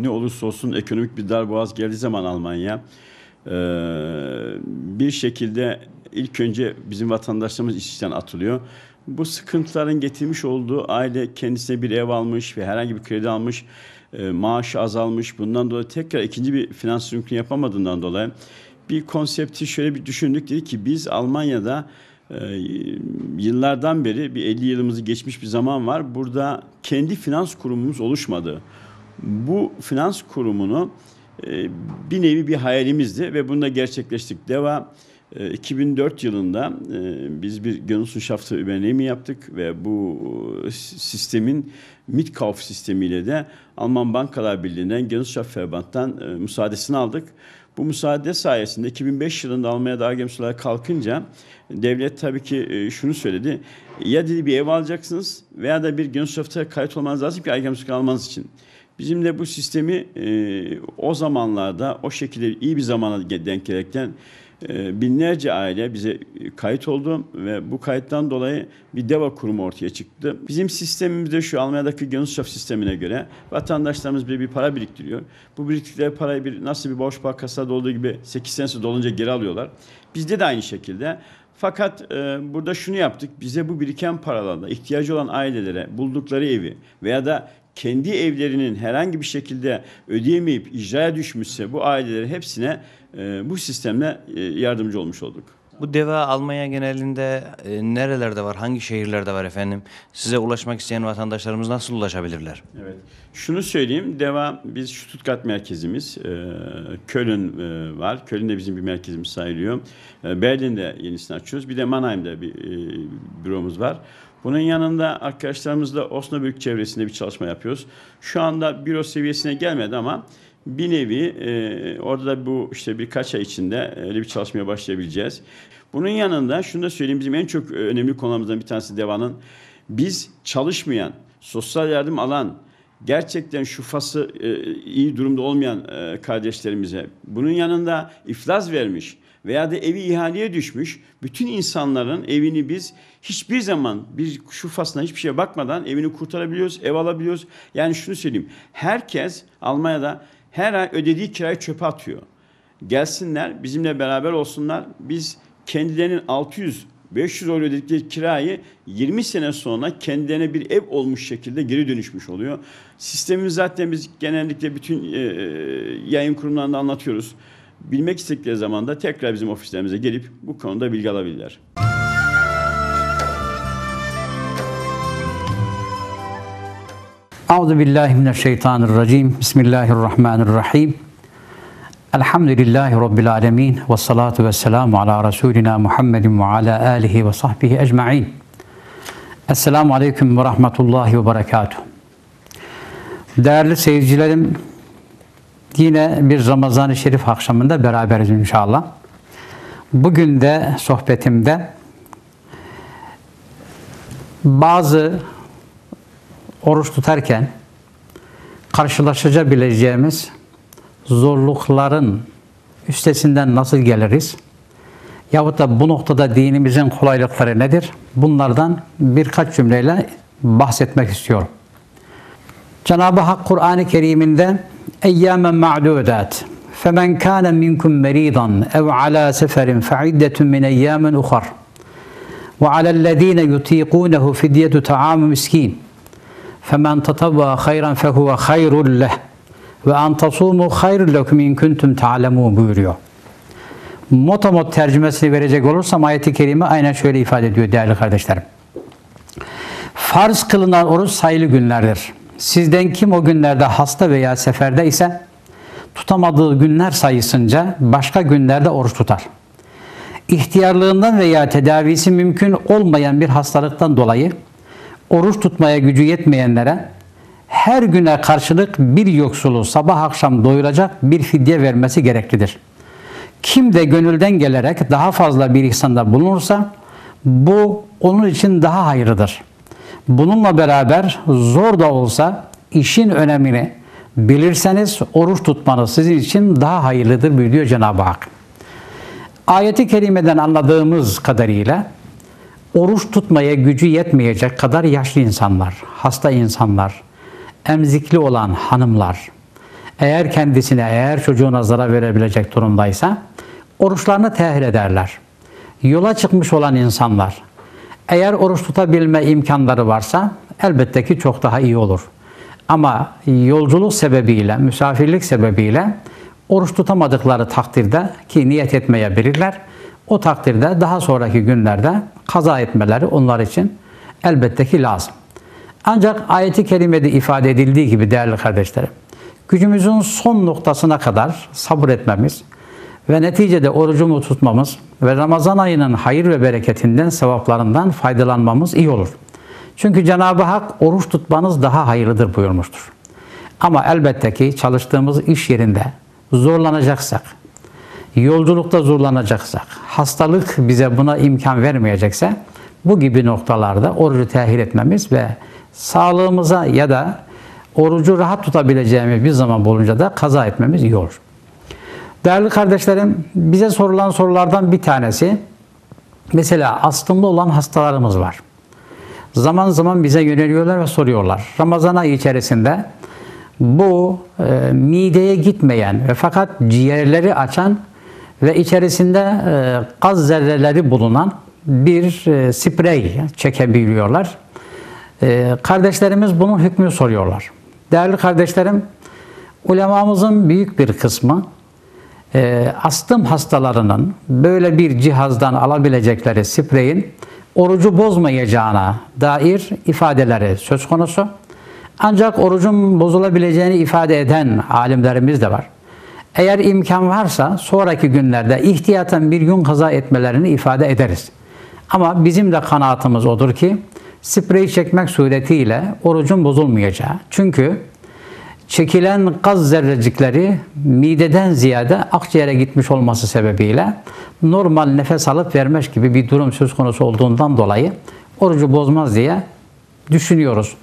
[SPEAKER 9] ne olursa olsun ekonomik bir darboğaz geldiği zaman Almanya bir şekilde ilk önce bizim vatandaşlarımız iş işten atılıyor. Bu sıkıntıların getirmiş olduğu aile kendisine bir ev almış ve herhangi bir kredi almış e, maaşı azalmış. Bundan dolayı tekrar ikinci bir finans yükünü yapamadığından dolayı bir konsepti şöyle bir düşündük. Dedi ki biz Almanya'da e, yıllardan beri bir 50 yılımızı geçmiş bir zaman var. Burada kendi finans kurumumuz oluşmadı. Bu finans kurumunu e, bir nevi bir hayalimizdi ve bunu da gerçekleştik. DEVA 2004 e, yılında biz bir Genossenschaftsübernehme yaptık ve bu sistemin Mitkauf sistemiyle de Alman Bankalar Birliği'nden Genossschaftsverband'dan e, müsaadesini aldık. Bu müsaade sayesinde 2005 yılında almaya daha gemsulara kalkınca devlet tabii ki e, şunu söyledi. Ya dedi bir ev alacaksınız veya da bir Genosschaft'a kayıt olmanız lazım ki Agamsuk'a almanız için. Bizim de bu sistemi e, o zamanlarda o şekilde iyi bir zamana denk gelerekten ee, binlerce aile bize e, kayıt oldu ve bu kayıttan dolayı bir DEVA kurumu ortaya çıktı. Bizim sistemimizde şu Almanya'daki Genossenschaft sistemine göre vatandaşlarımız bir, bir para biriktiriyor. Bu biriktikleri parayı bir, nasıl bir borç bankasında olduğu gibi 8 senesi dolunca geri alıyorlar. Bizde de aynı şekilde. Fakat e, burada şunu yaptık. Bize bu biriken paralarla ihtiyacı olan ailelere buldukları evi veya da kendi evlerinin herhangi bir şekilde ödeyemeyip icraya
[SPEAKER 2] düşmüşse bu ailelerin hepsine e, bu sistemle e, yardımcı olmuş olduk. Bu deva Almanya genelinde e, nerelerde var, hangi şehirlerde var efendim? Size ulaşmak isteyen vatandaşlarımız nasıl ulaşabilirler?
[SPEAKER 9] Evet, şunu söyleyeyim. Deva biz Stuttgart merkezimiz, e, Köln e, var. Köln de bizim bir merkezimiz sayılıyor. E, Berlin'de yenisini açıyoruz. Bir de Mannheim'de bir e, büromuz var. Bunun yanında arkadaşlarımızla Osnabrück Büyük çevresinde bir çalışma yapıyoruz. Şu anda büro seviyesine gelmedi ama bir nevi e, orada da bu işte birkaç ay içinde e, öyle bir çalışmaya başlayabileceğiz. Bunun yanında şunu da söyleyeyim bizim en çok e, önemli konumuzdan bir tanesi DEVA'nın biz çalışmayan, sosyal yardım alan, gerçekten şufası e, iyi durumda olmayan e, kardeşlerimize bunun yanında iflas vermiş veya da evi ihaleye düşmüş bütün insanların evini biz hiçbir zaman bir şu faslına hiçbir şeye bakmadan evini kurtarabiliyoruz, ev alabiliyoruz. Yani şunu söyleyeyim. Herkes Almanya'da her ay ödediği kirayı çöpe atıyor. Gelsinler bizimle beraber olsunlar. Biz kendilerinin 600 500 euro ödedikleri kirayı 20 sene sonra kendilerine bir ev olmuş şekilde geri dönüşmüş oluyor. Sistemimiz zaten biz genellikle bütün e, e yayın kurumlarında anlatıyoruz bilmek istedikleri zaman da tekrar bizim ofislerimize gelip bu konuda bilgi alabilirler.
[SPEAKER 10] Euzu billahi mineşşeytanirracim. Bismillahirrahmanirrahim. Elhamdülillahi rabbil alamin ve salatu vesselamu ala rasulina Muhammedin ve ala alihi ve sahbihi ecmaîn. Esselamu aleyküm ve rahmetullahi ve berekatuh. Değerli seyircilerim, Yine bir Ramazan-ı Şerif akşamında beraberiz inşallah. Bugün de sohbetimde bazı oruç tutarken karşılaşabileceğimiz zorlukların üstesinden nasıl geliriz? Yahut da bu noktada dinimizin kolaylıkları nedir? Bunlardan birkaç cümleyle bahsetmek istiyorum. Cenab-ı Hak Kur'an-ı Kerim'inde اياما معدودات فمن كان منكم مريضا او على سفر فعده من ايام اخر وعلى الذين يطيقونه فديه طعام مسكين فمن تطوى خيرا فهو خير له ve an tasumu hayr lekum in kuntum ta'lemun buyuruyor. Motomot tercümesini verecek olursam ayeti kerime aynen şöyle ifade ediyor değerli kardeşlerim. Farz kılınan oruç sayılı günlerdir. Sizden kim o günlerde hasta veya seferde ise tutamadığı günler sayısınca başka günlerde oruç tutar. İhtiyarlığından veya tedavisi mümkün olmayan bir hastalıktan dolayı oruç tutmaya gücü yetmeyenlere her güne karşılık bir yoksulu sabah akşam doyuracak bir fidye vermesi gereklidir. Kim de gönülden gelerek daha fazla bir ihsanda bulunursa bu onun için daha hayırlıdır. Bununla beraber zor da olsa işin önemini bilirseniz oruç tutmanız sizin için daha hayırlıdır biliyor Cenab-ı Hak. Ayeti kerimeden anladığımız kadarıyla oruç tutmaya gücü yetmeyecek kadar yaşlı insanlar, hasta insanlar, emzikli olan hanımlar, eğer kendisine, eğer çocuğuna zarar verebilecek durumdaysa oruçlarını tehir ederler. Yola çıkmış olan insanlar, eğer oruç tutabilme imkanları varsa elbette ki çok daha iyi olur. Ama yolculuk sebebiyle, misafirlik sebebiyle oruç tutamadıkları takdirde ki niyet etmeyebilirler. O takdirde daha sonraki günlerde kaza etmeleri onlar için elbette ki lazım. Ancak ayeti kerimede ifade edildiği gibi değerli kardeşlerim, gücümüzün son noktasına kadar sabır etmemiz, ve neticede orucumu tutmamız ve Ramazan ayının hayır ve bereketinden, sevaplarından faydalanmamız iyi olur. Çünkü Cenab-ı Hak oruç tutmanız daha hayırlıdır buyurmuştur. Ama elbette ki çalıştığımız iş yerinde zorlanacaksak, yolculukta zorlanacaksak, hastalık bize buna imkan vermeyecekse bu gibi noktalarda orucu tehir etmemiz ve sağlığımıza ya da orucu rahat tutabileceğimiz bir zaman bulunca da kaza etmemiz iyi olur. Değerli kardeşlerim, bize sorulan sorulardan bir tanesi, mesela astımlı olan hastalarımız var. Zaman zaman bize yöneliyorlar ve soruyorlar. Ramazan ayı içerisinde bu e, mideye gitmeyen ve fakat ciğerleri açan ve içerisinde e, gaz zerreleri bulunan bir e, sprey çekebiliyorlar. E, kardeşlerimiz bunun hükmünü soruyorlar. Değerli kardeşlerim, ulemamızın büyük bir kısmı e, astım hastalarının böyle bir cihazdan alabilecekleri spreyin orucu bozmayacağına dair ifadeleri söz konusu. Ancak orucun bozulabileceğini ifade eden alimlerimiz de var. Eğer imkan varsa sonraki günlerde ihtiyaten bir gün kaza etmelerini ifade ederiz. Ama bizim de kanaatımız odur ki spreyi çekmek suretiyle orucun bozulmayacağı. Çünkü çekilen gaz zerrecikleri mideden ziyade akciğere gitmiş olması sebebiyle normal nefes alıp vermiş gibi bir durum söz konusu olduğundan dolayı orucu bozmaz diye düşünüyoruz.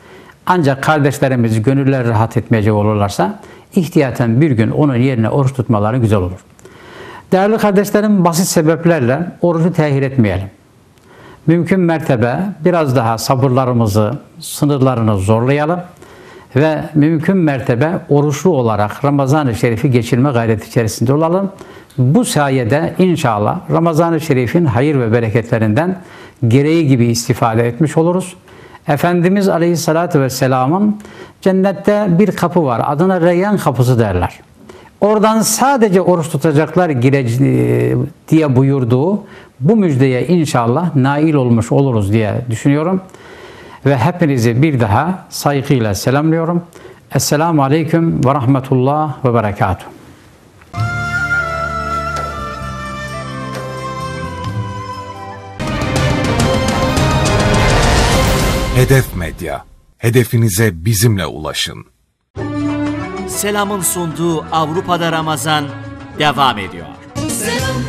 [SPEAKER 10] Ancak kardeşlerimiz gönüller rahat etmeyecek olurlarsa ihtiyaten bir gün onun yerine oruç tutmaları güzel olur. Değerli kardeşlerim basit sebeplerle orucu tehir etmeyelim. Mümkün mertebe biraz daha sabırlarımızı, sınırlarını zorlayalım ve mümkün mertebe oruçlu olarak Ramazan-ı Şerif'i geçirme gayreti içerisinde olalım. Bu sayede inşallah Ramazan-ı Şerif'in hayır ve bereketlerinden gereği gibi istifade etmiş oluruz. Efendimiz Aleyhisselatü Vesselam'ın cennette bir kapı var. Adına Reyyan kapısı derler. Oradan sadece oruç tutacaklar gireci diye buyurduğu bu müjdeye inşallah nail olmuş oluruz diye düşünüyorum ve hepinizi bir daha saygıyla selamlıyorum. Esselamu Aleyküm ve Rahmetullah ve Berekatuhu.
[SPEAKER 6] Hedef Medya. Hedefinize bizimle ulaşın.
[SPEAKER 1] Selam'ın sunduğu Avrupa'da Ramazan devam ediyor. Selam.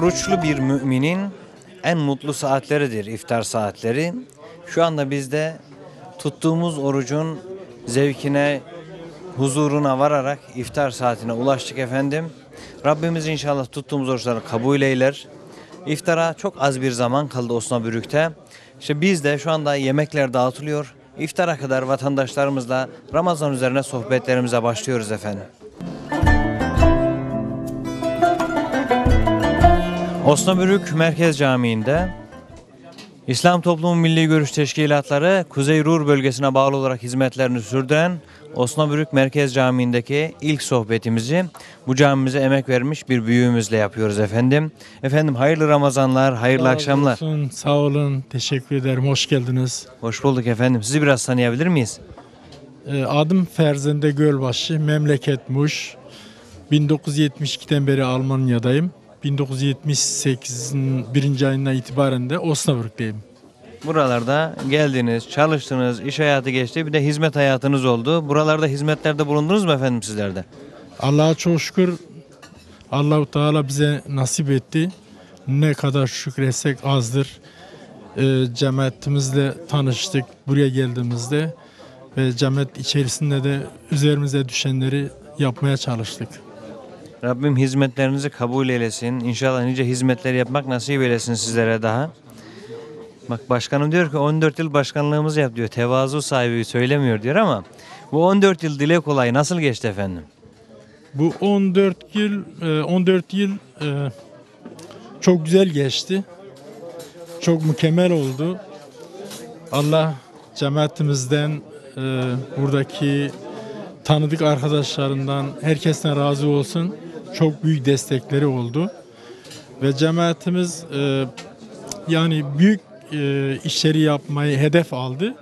[SPEAKER 2] Oruçlu bir müminin en mutlu saatleridir iftar saatleri. Şu anda biz de tuttuğumuz orucun zevkine, huzuruna vararak iftar saatine ulaştık efendim. Rabbimiz inşallah tuttuğumuz oruçları kabul eyler. İftara çok az bir zaman kaldı Osnabrük'te. İşte biz de şu anda yemekler dağıtılıyor. İftara kadar vatandaşlarımızla Ramazan üzerine sohbetlerimize başlıyoruz efendim. Osnabürük Merkez Camii'nde İslam Toplumu Milli Görüş Teşkilatları Kuzey Rur bölgesine bağlı olarak hizmetlerini sürdüren Osnabürük Merkez Camii'ndeki ilk sohbetimizi bu camimize emek vermiş bir büyüğümüzle yapıyoruz efendim. Efendim hayırlı Ramazanlar, hayırlı sağ akşamlar. Olsun,
[SPEAKER 11] sağ olun, teşekkür ederim, hoş geldiniz. Hoş bulduk efendim. Sizi biraz tanıyabilir miyiz? Ee, adım Ferzende Gölbaşı, memleket Muş. 1972'den beri Almanya'dayım. 1978'in birinci ayından itibaren de Osnabrück'teyim.
[SPEAKER 2] Buralarda geldiniz, çalıştınız, iş hayatı geçti bir de hizmet hayatınız oldu. Buralarda hizmetlerde bulundunuz mu efendim sizlerde?
[SPEAKER 11] Allah'a çok şükür Allahu Teala bize nasip etti. Ne kadar şükretsek azdır. E, cemaatimizle tanıştık buraya geldiğimizde ve cemaat içerisinde de üzerimize düşenleri yapmaya çalıştık.
[SPEAKER 2] Rabbim hizmetlerinizi kabul eylesin. İnşallah nice hizmetler yapmak nasip eylesin sizlere daha. Bak başkanım diyor ki 14 yıl başkanlığımızı yap diyor. Tevazu sahibi söylemiyor diyor ama bu 14 yıl dile kolay nasıl geçti efendim?
[SPEAKER 11] Bu 14 yıl 14 e, yıl e, çok güzel geçti. Çok mükemmel oldu. Allah cemaatimizden e, buradaki tanıdık arkadaşlarından herkesten razı olsun çok büyük destekleri oldu. Ve cemaatimiz e, yani büyük e, işleri yapmayı hedef aldı.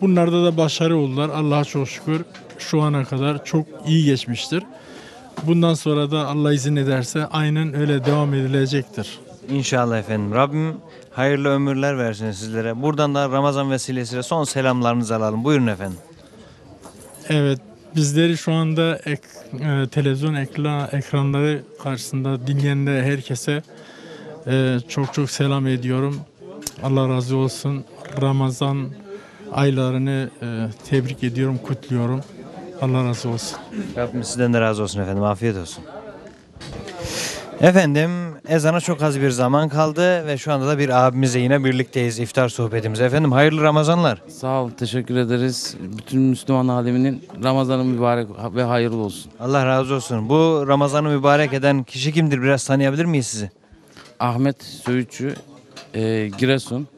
[SPEAKER 11] Bunlarda da başarı oldular. Allah'a çok şükür şu ana kadar çok iyi geçmiştir. Bundan sonra da Allah izin ederse aynen öyle devam edilecektir. İnşallah efendim.
[SPEAKER 2] Rabbim hayırlı ömürler versin sizlere. Buradan da Ramazan vesilesiyle son selamlarınızı alalım. Buyurun efendim.
[SPEAKER 11] Evet, Bizleri şu anda ek, e, televizyon ekran, ekranları karşısında dinleyen herkese e, çok çok selam ediyorum. Allah razı olsun. Ramazan aylarını e, tebrik ediyorum, kutluyorum. Allah razı olsun.
[SPEAKER 2] Rabbim sizden de razı olsun efendim. Afiyet olsun. Efendim Ezana çok az bir zaman kaldı ve şu anda da bir abimizle yine birlikteyiz iftar sohbetimiz Efendim hayırlı Ramazanlar. Sağ ol, teşekkür ederiz. Bütün Müslüman aleminin Ramazan'ı mübarek ve hayırlı olsun. Allah razı olsun. Bu Ramazan'ı mübarek eden kişi kimdir? Biraz tanıyabilir miyiz sizi? Ahmet Söğütçü, e, Giresun.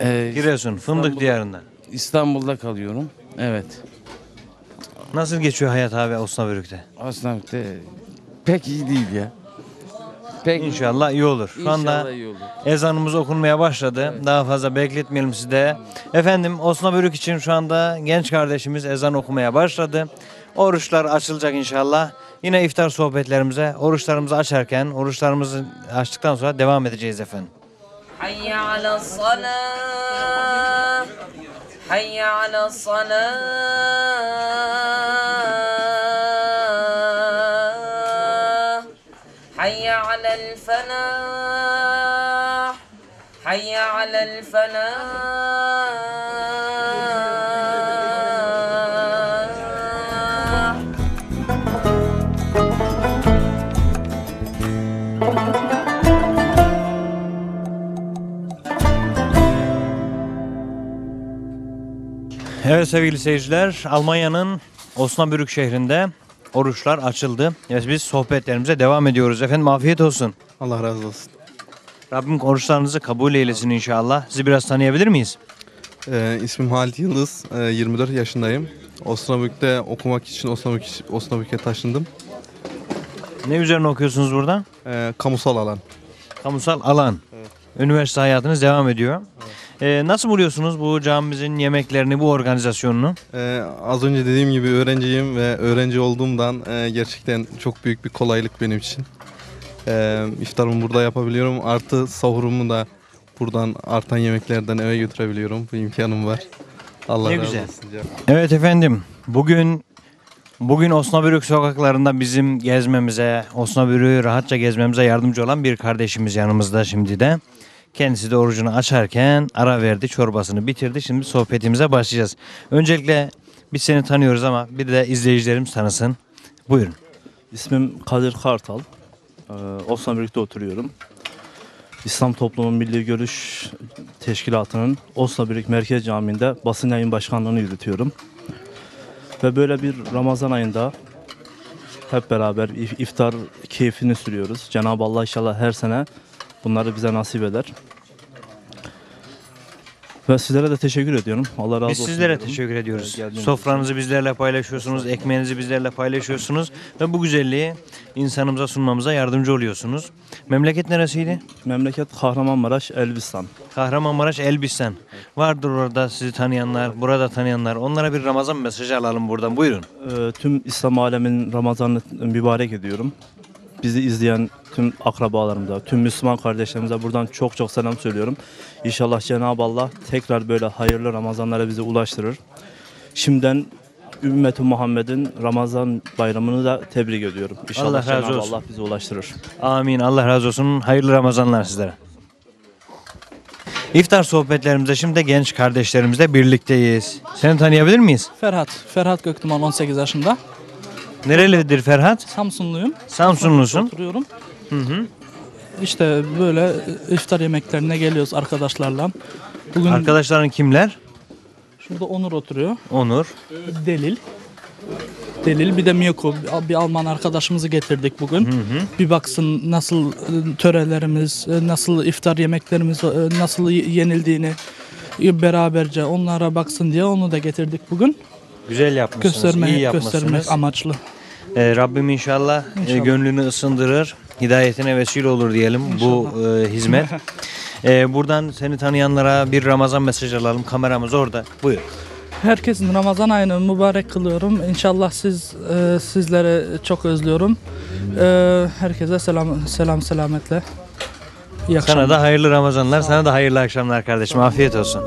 [SPEAKER 2] E, Giresun, Fındık İstanbul'da, diyarında. İstanbul'da kalıyorum, evet. Nasıl geçiyor hayat abi Osnabrük'te? Osnabrük'te pek iyi değil ya. Pek İnşallah iyi olur. Şu anda iyi olur. ezanımız okunmaya başladı. Daha fazla bekletmeyelim sizi de. Efendim Osna Börük için şu anda genç kardeşimiz ezan okumaya başladı. Oruçlar açılacak inşallah. Yine iftar sohbetlerimize, oruçlarımızı açarken, oruçlarımızı açtıktan sonra devam edeceğiz efendim.
[SPEAKER 9] حي على الصلاة حي على الصلاة حي على الفلاح حي على الفلاح
[SPEAKER 2] Evet sevgili seyirciler Almanya'nın Osnabrück şehrinde oruçlar açıldı. Evet, biz sohbetlerimize devam ediyoruz. Efendim afiyet olsun. Allah razı olsun. Rabbim oruçlarınızı kabul eylesin inşallah. Sizi biraz tanıyabilir miyiz?
[SPEAKER 11] Ee, ismim Halit Yıldız. Ee, 24 yaşındayım. Osnabük'te okumak için Osnabük, Osnabük'e taşındım. Ne üzerine okuyorsunuz burada? Ee, kamusal alan.
[SPEAKER 2] Kamusal alan. Evet. Üniversite hayatınız devam ediyor. Evet. Ee, nasıl buluyorsunuz bu camimizin yemeklerini, bu organizasyonunu?
[SPEAKER 11] Ee, az önce dediğim gibi öğrenciyim ve öğrenci olduğumdan e, gerçekten çok büyük bir kolaylık benim için. Ee, iftarımı burada yapabiliyorum. Artı sahurumu da buradan artan yemeklerden eve götürebiliyorum. Bu imkanım var. Allah ne razı güzel. olsun. canım.
[SPEAKER 2] Evet efendim, bugün bugün Osnabrück sokaklarında bizim gezmemize, Osnabrück'ü rahatça gezmemize yardımcı olan bir kardeşimiz yanımızda şimdi de. Kendisi de orucunu açarken ara verdi, çorbasını bitirdi. Şimdi sohbetimize başlayacağız. Öncelikle biz seni tanıyoruz ama bir de izleyicilerimiz tanısın. Buyurun. İsmim Kadir Kartal.
[SPEAKER 1] Ee, Osman birlikte oturuyorum. İslam Toplumu Milli Görüş Teşkilatı'nın Osla Birlik Merkez Camii'nde basın yayın başkanlığını yürütüyorum. Ve böyle bir Ramazan ayında hep beraber iftar keyfini sürüyoruz. Cenab-ı Allah inşallah her sene bunları bize nasip eder. Ve sizlere de
[SPEAKER 2] teşekkür ediyorum. Allah razı Biz olsun. Biz sizlere diyorum. teşekkür ediyoruz. Geldiğiniz Sofranızı için. bizlerle paylaşıyorsunuz, ekmeğinizi bizlerle paylaşıyorsunuz ve bu güzelliği insanımıza sunmamıza yardımcı oluyorsunuz. Memleket neresiydi? Memleket Kahramanmaraş, Elbistan. Kahramanmaraş, Elbistan. Vardır orada sizi tanıyanlar, burada tanıyanlar. Onlara bir Ramazan mesajı alalım buradan. Buyurun. Ee, tüm İslam
[SPEAKER 1] aleminin Ramazan'ı mübarek ediyorum bizi izleyen tüm akrabalarımıza, tüm Müslüman kardeşlerimize buradan çok çok selam söylüyorum. İnşallah Cenab-ı Allah tekrar böyle hayırlı Ramazanlara bizi ulaştırır. Şimdiden ümmeti Muhammed'in Ramazan bayramını da tebrik ediyorum.
[SPEAKER 2] İnşallah Allah razı olsun. Allah bizi ulaştırır. Amin. Allah razı olsun. Hayırlı Ramazanlar sizlere. İftar sohbetlerimizde şimdi genç kardeşlerimizle birlikteyiz. Seni tanıyabilir miyiz? Ferhat. Ferhat Göktuman 18 yaşında. Nerelidir Ferhat? Samsunluyum. Samsunlusun. Oturuyorum. Hı hı.
[SPEAKER 5] İşte böyle iftar yemeklerine geliyoruz arkadaşlarla. Bugün Arkadaşların kimler? şurada Onur oturuyor. Onur. Delil. Delil bir de Miyoko bir Alman arkadaşımızı getirdik bugün. Hı hı. Bir baksın nasıl e,
[SPEAKER 1] törelerimiz, e, nasıl iftar yemeklerimiz e, nasıl yenildiğini beraberce onlara baksın diye onu da getirdik bugün.
[SPEAKER 2] Güzel yapmışsınız. iyi Göstermek, yapmışsınız. göstermek amaçlı. E, Rabbim inşallah, e, inşallah. E, gönlünü ısındırır, hidayetine vesile olur diyelim inşallah. bu e, hizmet. e, buradan seni tanıyanlara bir Ramazan mesajı alalım. Kameramız orada. Buyur.
[SPEAKER 5] Herkesin Ramazan ayını mübarek kılıyorum. İnşallah siz e, sizlere çok özlüyorum. E, herkese selam selam selametle.
[SPEAKER 4] İyi Sana
[SPEAKER 2] da hayırlı Ramazanlar, sana da hayırlı akşamlar kardeşim. Afiyet olsun.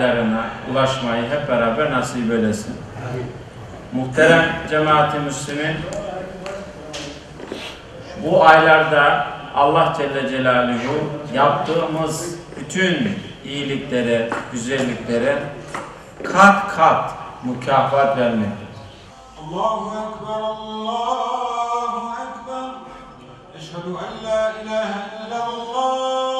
[SPEAKER 12] gayelerine ulaşmayı hep beraber nasip eylesin. Muhterem cemaati Müslümin, bu aylarda Allah Celle Celaluhu yaptığımız bütün iyiliklere, güzelliklere
[SPEAKER 6] kat kat mükafat vermektedir. Allahu Ekber, Allahu Ekber. Eşhedü en la ilahe illallah.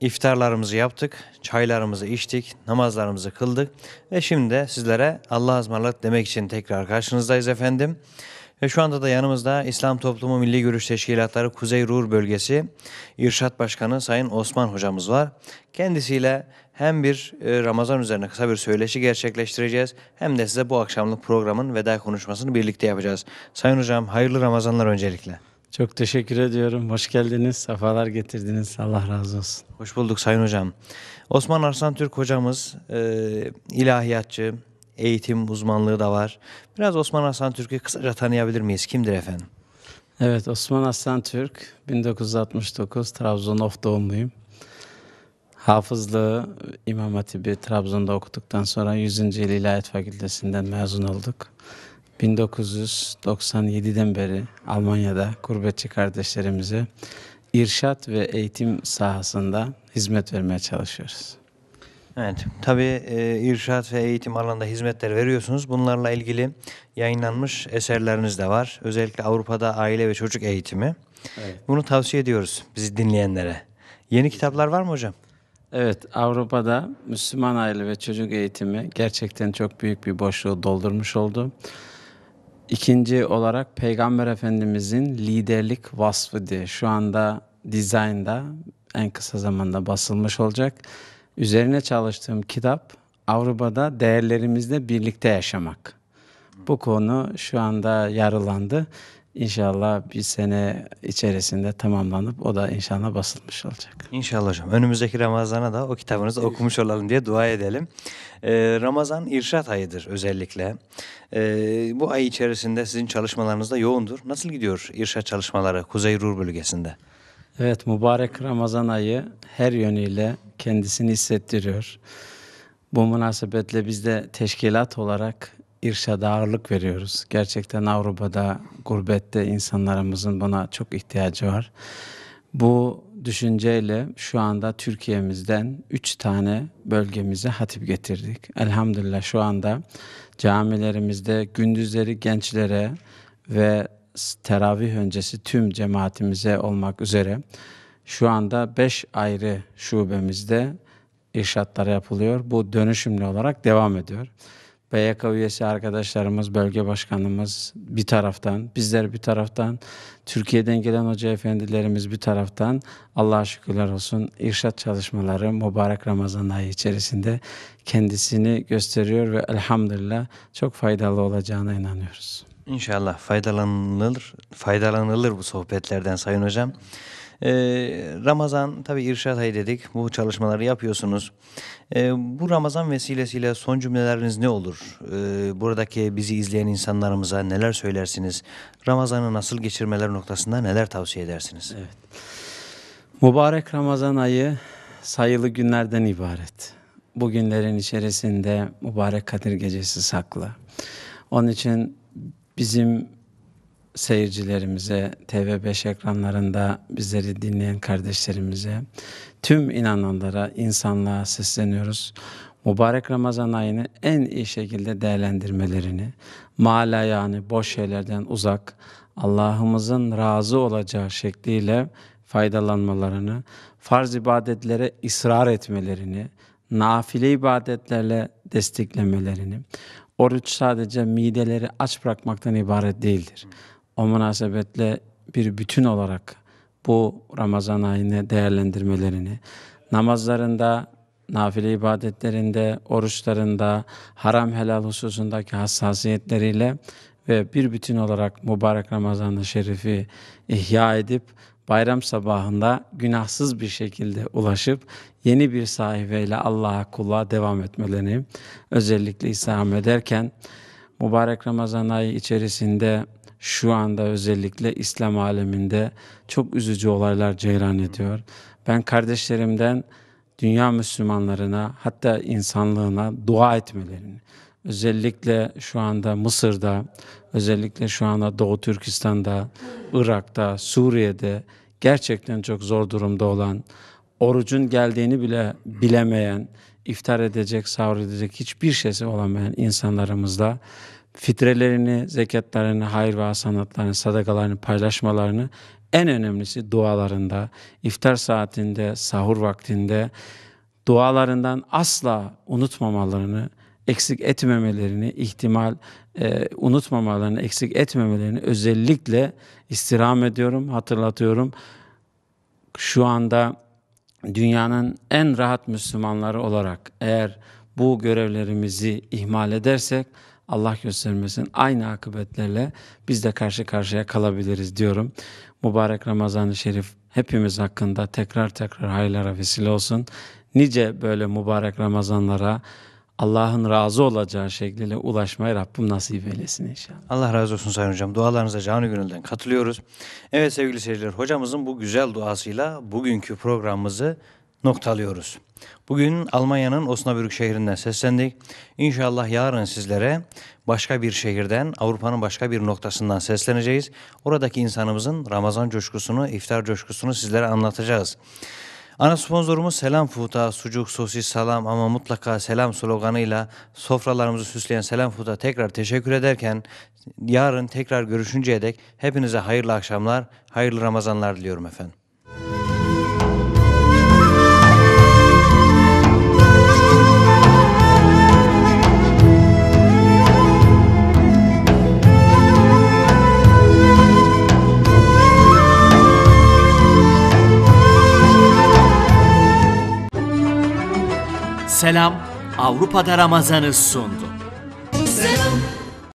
[SPEAKER 2] iftarlarımızı yaptık, çaylarımızı içtik, namazlarımızı kıldık ve şimdi de sizlere Allah'a ısmarladık demek için tekrar karşınızdayız efendim. Ve şu anda da yanımızda İslam Toplumu Milli Görüş Teşkilatları Kuzey Ruhr Bölgesi İrşat Başkanı Sayın Osman Hocamız var. Kendisiyle hem bir e, Ramazan üzerine kısa bir söyleşi gerçekleştireceğiz hem de size bu akşamlık programın veda konuşmasını birlikte yapacağız. Sayın Hocam hayırlı Ramazanlar öncelikle. Çok teşekkür ediyorum. Hoş geldiniz. Sefalar getirdiniz. Allah razı olsun. Hoş bulduk Sayın Hocam. Osman Arslan Türk hocamız e, ilahiyatçı, eğitim uzmanlığı da var. Biraz Osman Arslan Türk'ü kısaca tanıyabilir miyiz? Kimdir efendim? Evet, Osman
[SPEAKER 12] Aslan Türk, 1969 Of doğumluyum. Hafızlığı İmam Hatibi Trabzon'da okuduktan sonra 100. İl İlahiyat Fakültesinden mezun olduk. 1997'den beri Almanya'da gurbetçi kardeşlerimize irşat ve eğitim sahasında hizmet vermeye
[SPEAKER 2] çalışıyoruz. Evet, tabii e, irşat ve eğitim alanında hizmetler veriyorsunuz. Bunlarla ilgili yayınlanmış eserleriniz de var. Özellikle Avrupa'da aile ve çocuk eğitimi. Evet. Bunu tavsiye ediyoruz bizi dinleyenlere. Yeni kitaplar var mı hocam? Evet,
[SPEAKER 12] Avrupa'da Müslüman aile ve çocuk eğitimi gerçekten çok büyük bir boşluğu doldurmuş oldu. İkinci olarak Peygamber Efendimizin liderlik vasfı diye şu anda dizaynda en kısa zamanda basılmış olacak. Üzerine çalıştığım kitap Avrupa'da değerlerimizle birlikte yaşamak. Bu konu şu anda yarılandı. İnşallah bir sene içerisinde tamamlanıp o da inşallah basılmış olacak.
[SPEAKER 2] İnşallah hocam. Önümüzdeki Ramazan'a da o kitabınızı evet. okumuş olalım diye dua edelim. Ee, Ramazan irşat ayıdır özellikle. Ee, bu ay içerisinde sizin çalışmalarınız da yoğundur. Nasıl gidiyor irşat çalışmaları Kuzey Rur bölgesinde?
[SPEAKER 12] Evet mübarek Ramazan ayı her yönüyle kendisini hissettiriyor. Bu münasebetle biz de teşkilat olarak irşada ağırlık veriyoruz. Gerçekten Avrupa'da, gurbette insanlarımızın buna çok ihtiyacı var. Bu düşünceyle şu anda Türkiye'mizden üç tane bölgemize hatip getirdik. Elhamdülillah şu anda camilerimizde gündüzleri gençlere ve teravih öncesi tüm cemaatimize olmak üzere şu anda beş ayrı şubemizde irşatlar yapılıyor. Bu dönüşümlü olarak devam ediyor. BYK üyesi arkadaşlarımız, bölge başkanımız bir taraftan, bizler bir taraftan, Türkiye'den gelen hoca efendilerimiz bir taraftan Allah'a şükürler olsun irşat çalışmaları mübarek Ramazan ayı içerisinde kendisini gösteriyor ve elhamdülillah çok
[SPEAKER 2] faydalı olacağına inanıyoruz. İnşallah faydalanılır, faydalanılır bu sohbetlerden Sayın Hocam. Ee, Ramazan tabi irşat ayı dedik. Bu çalışmaları yapıyorsunuz. Ee, bu Ramazan vesilesiyle son cümleleriniz ne olur? Ee, buradaki bizi izleyen insanlarımıza neler söylersiniz? Ramazan'ı nasıl geçirmeler noktasında neler tavsiye edersiniz? Evet. Mübarek Ramazan ayı sayılı günlerden
[SPEAKER 12] ibaret. Bu günlerin içerisinde mübarek Kadir Gecesi saklı. Onun için bizim seyircilerimize, TV5 ekranlarında bizleri dinleyen kardeşlerimize, tüm inananlara, insanlığa sesleniyoruz. Mübarek Ramazan ayını en iyi şekilde değerlendirmelerini, mala yani boş şeylerden uzak, Allah'ımızın razı olacağı şekliyle faydalanmalarını, farz ibadetlere ısrar etmelerini, nafile ibadetlerle desteklemelerini, oruç sadece mideleri aç bırakmaktan ibaret değildir. O münasebetle bir bütün olarak bu Ramazan ayını değerlendirmelerini, namazlarında, nafile ibadetlerinde, oruçlarında, haram helal hususundaki hassasiyetleriyle ve bir bütün olarak mübarek Ramazan-ı Şerif'i ihya edip bayram sabahında günahsız bir şekilde ulaşıp yeni bir sahibeyle Allah'a kulluğa devam etmelerini özellikle istirham ederken mübarek Ramazan ayı içerisinde şu anda özellikle İslam aleminde çok üzücü olaylar ceyran ediyor. Ben kardeşlerimden dünya Müslümanlarına hatta insanlığına dua etmelerini, özellikle şu anda Mısır'da, özellikle şu anda Doğu Türkistan'da, Irak'ta, Suriye'de gerçekten çok zor durumda olan, orucun geldiğini bile bilemeyen, iftar edecek, sahur edecek hiçbir şeysi olamayan insanlarımızla fitrelerini, zekatlarını, hayır ve hasanatlarını, sadakalarını, paylaşmalarını en önemlisi dualarında, iftar saatinde, sahur vaktinde dualarından asla unutmamalarını, eksik etmemelerini, ihtimal e, unutmamalarını, eksik etmemelerini özellikle istirham ediyorum, hatırlatıyorum. Şu anda dünyanın en rahat Müslümanları olarak eğer bu görevlerimizi ihmal edersek Allah göstermesin aynı akıbetlerle biz de karşı karşıya kalabiliriz diyorum. Mübarek Ramazan-ı Şerif hepimiz hakkında tekrar tekrar hayırlara vesile olsun. Nice böyle mübarek Ramazanlara Allah'ın razı olacağı şekliyle ulaşmayı Rabbim nasip eylesin inşallah.
[SPEAKER 2] Allah razı olsun Sayın Hocam. Dualarınıza canı gönülden katılıyoruz. Evet sevgili seyirciler hocamızın bu güzel duasıyla bugünkü programımızı noktalıyoruz. Bugün Almanya'nın Osnabrück şehrinden seslendik. İnşallah yarın sizlere başka bir şehirden, Avrupa'nın başka bir noktasından sesleneceğiz. Oradaki insanımızın Ramazan coşkusunu, iftar coşkusunu sizlere anlatacağız. Ana sponsorumuz Selam Futa sucuk, sosis, salam ama mutlaka selam sloganıyla sofralarımızı süsleyen Selam Futa tekrar teşekkür ederken yarın tekrar görüşünceye dek hepinize hayırlı akşamlar, hayırlı Ramazanlar diliyorum efendim.
[SPEAKER 1] Selam, Avrupa'da Ramazan'ı sundu.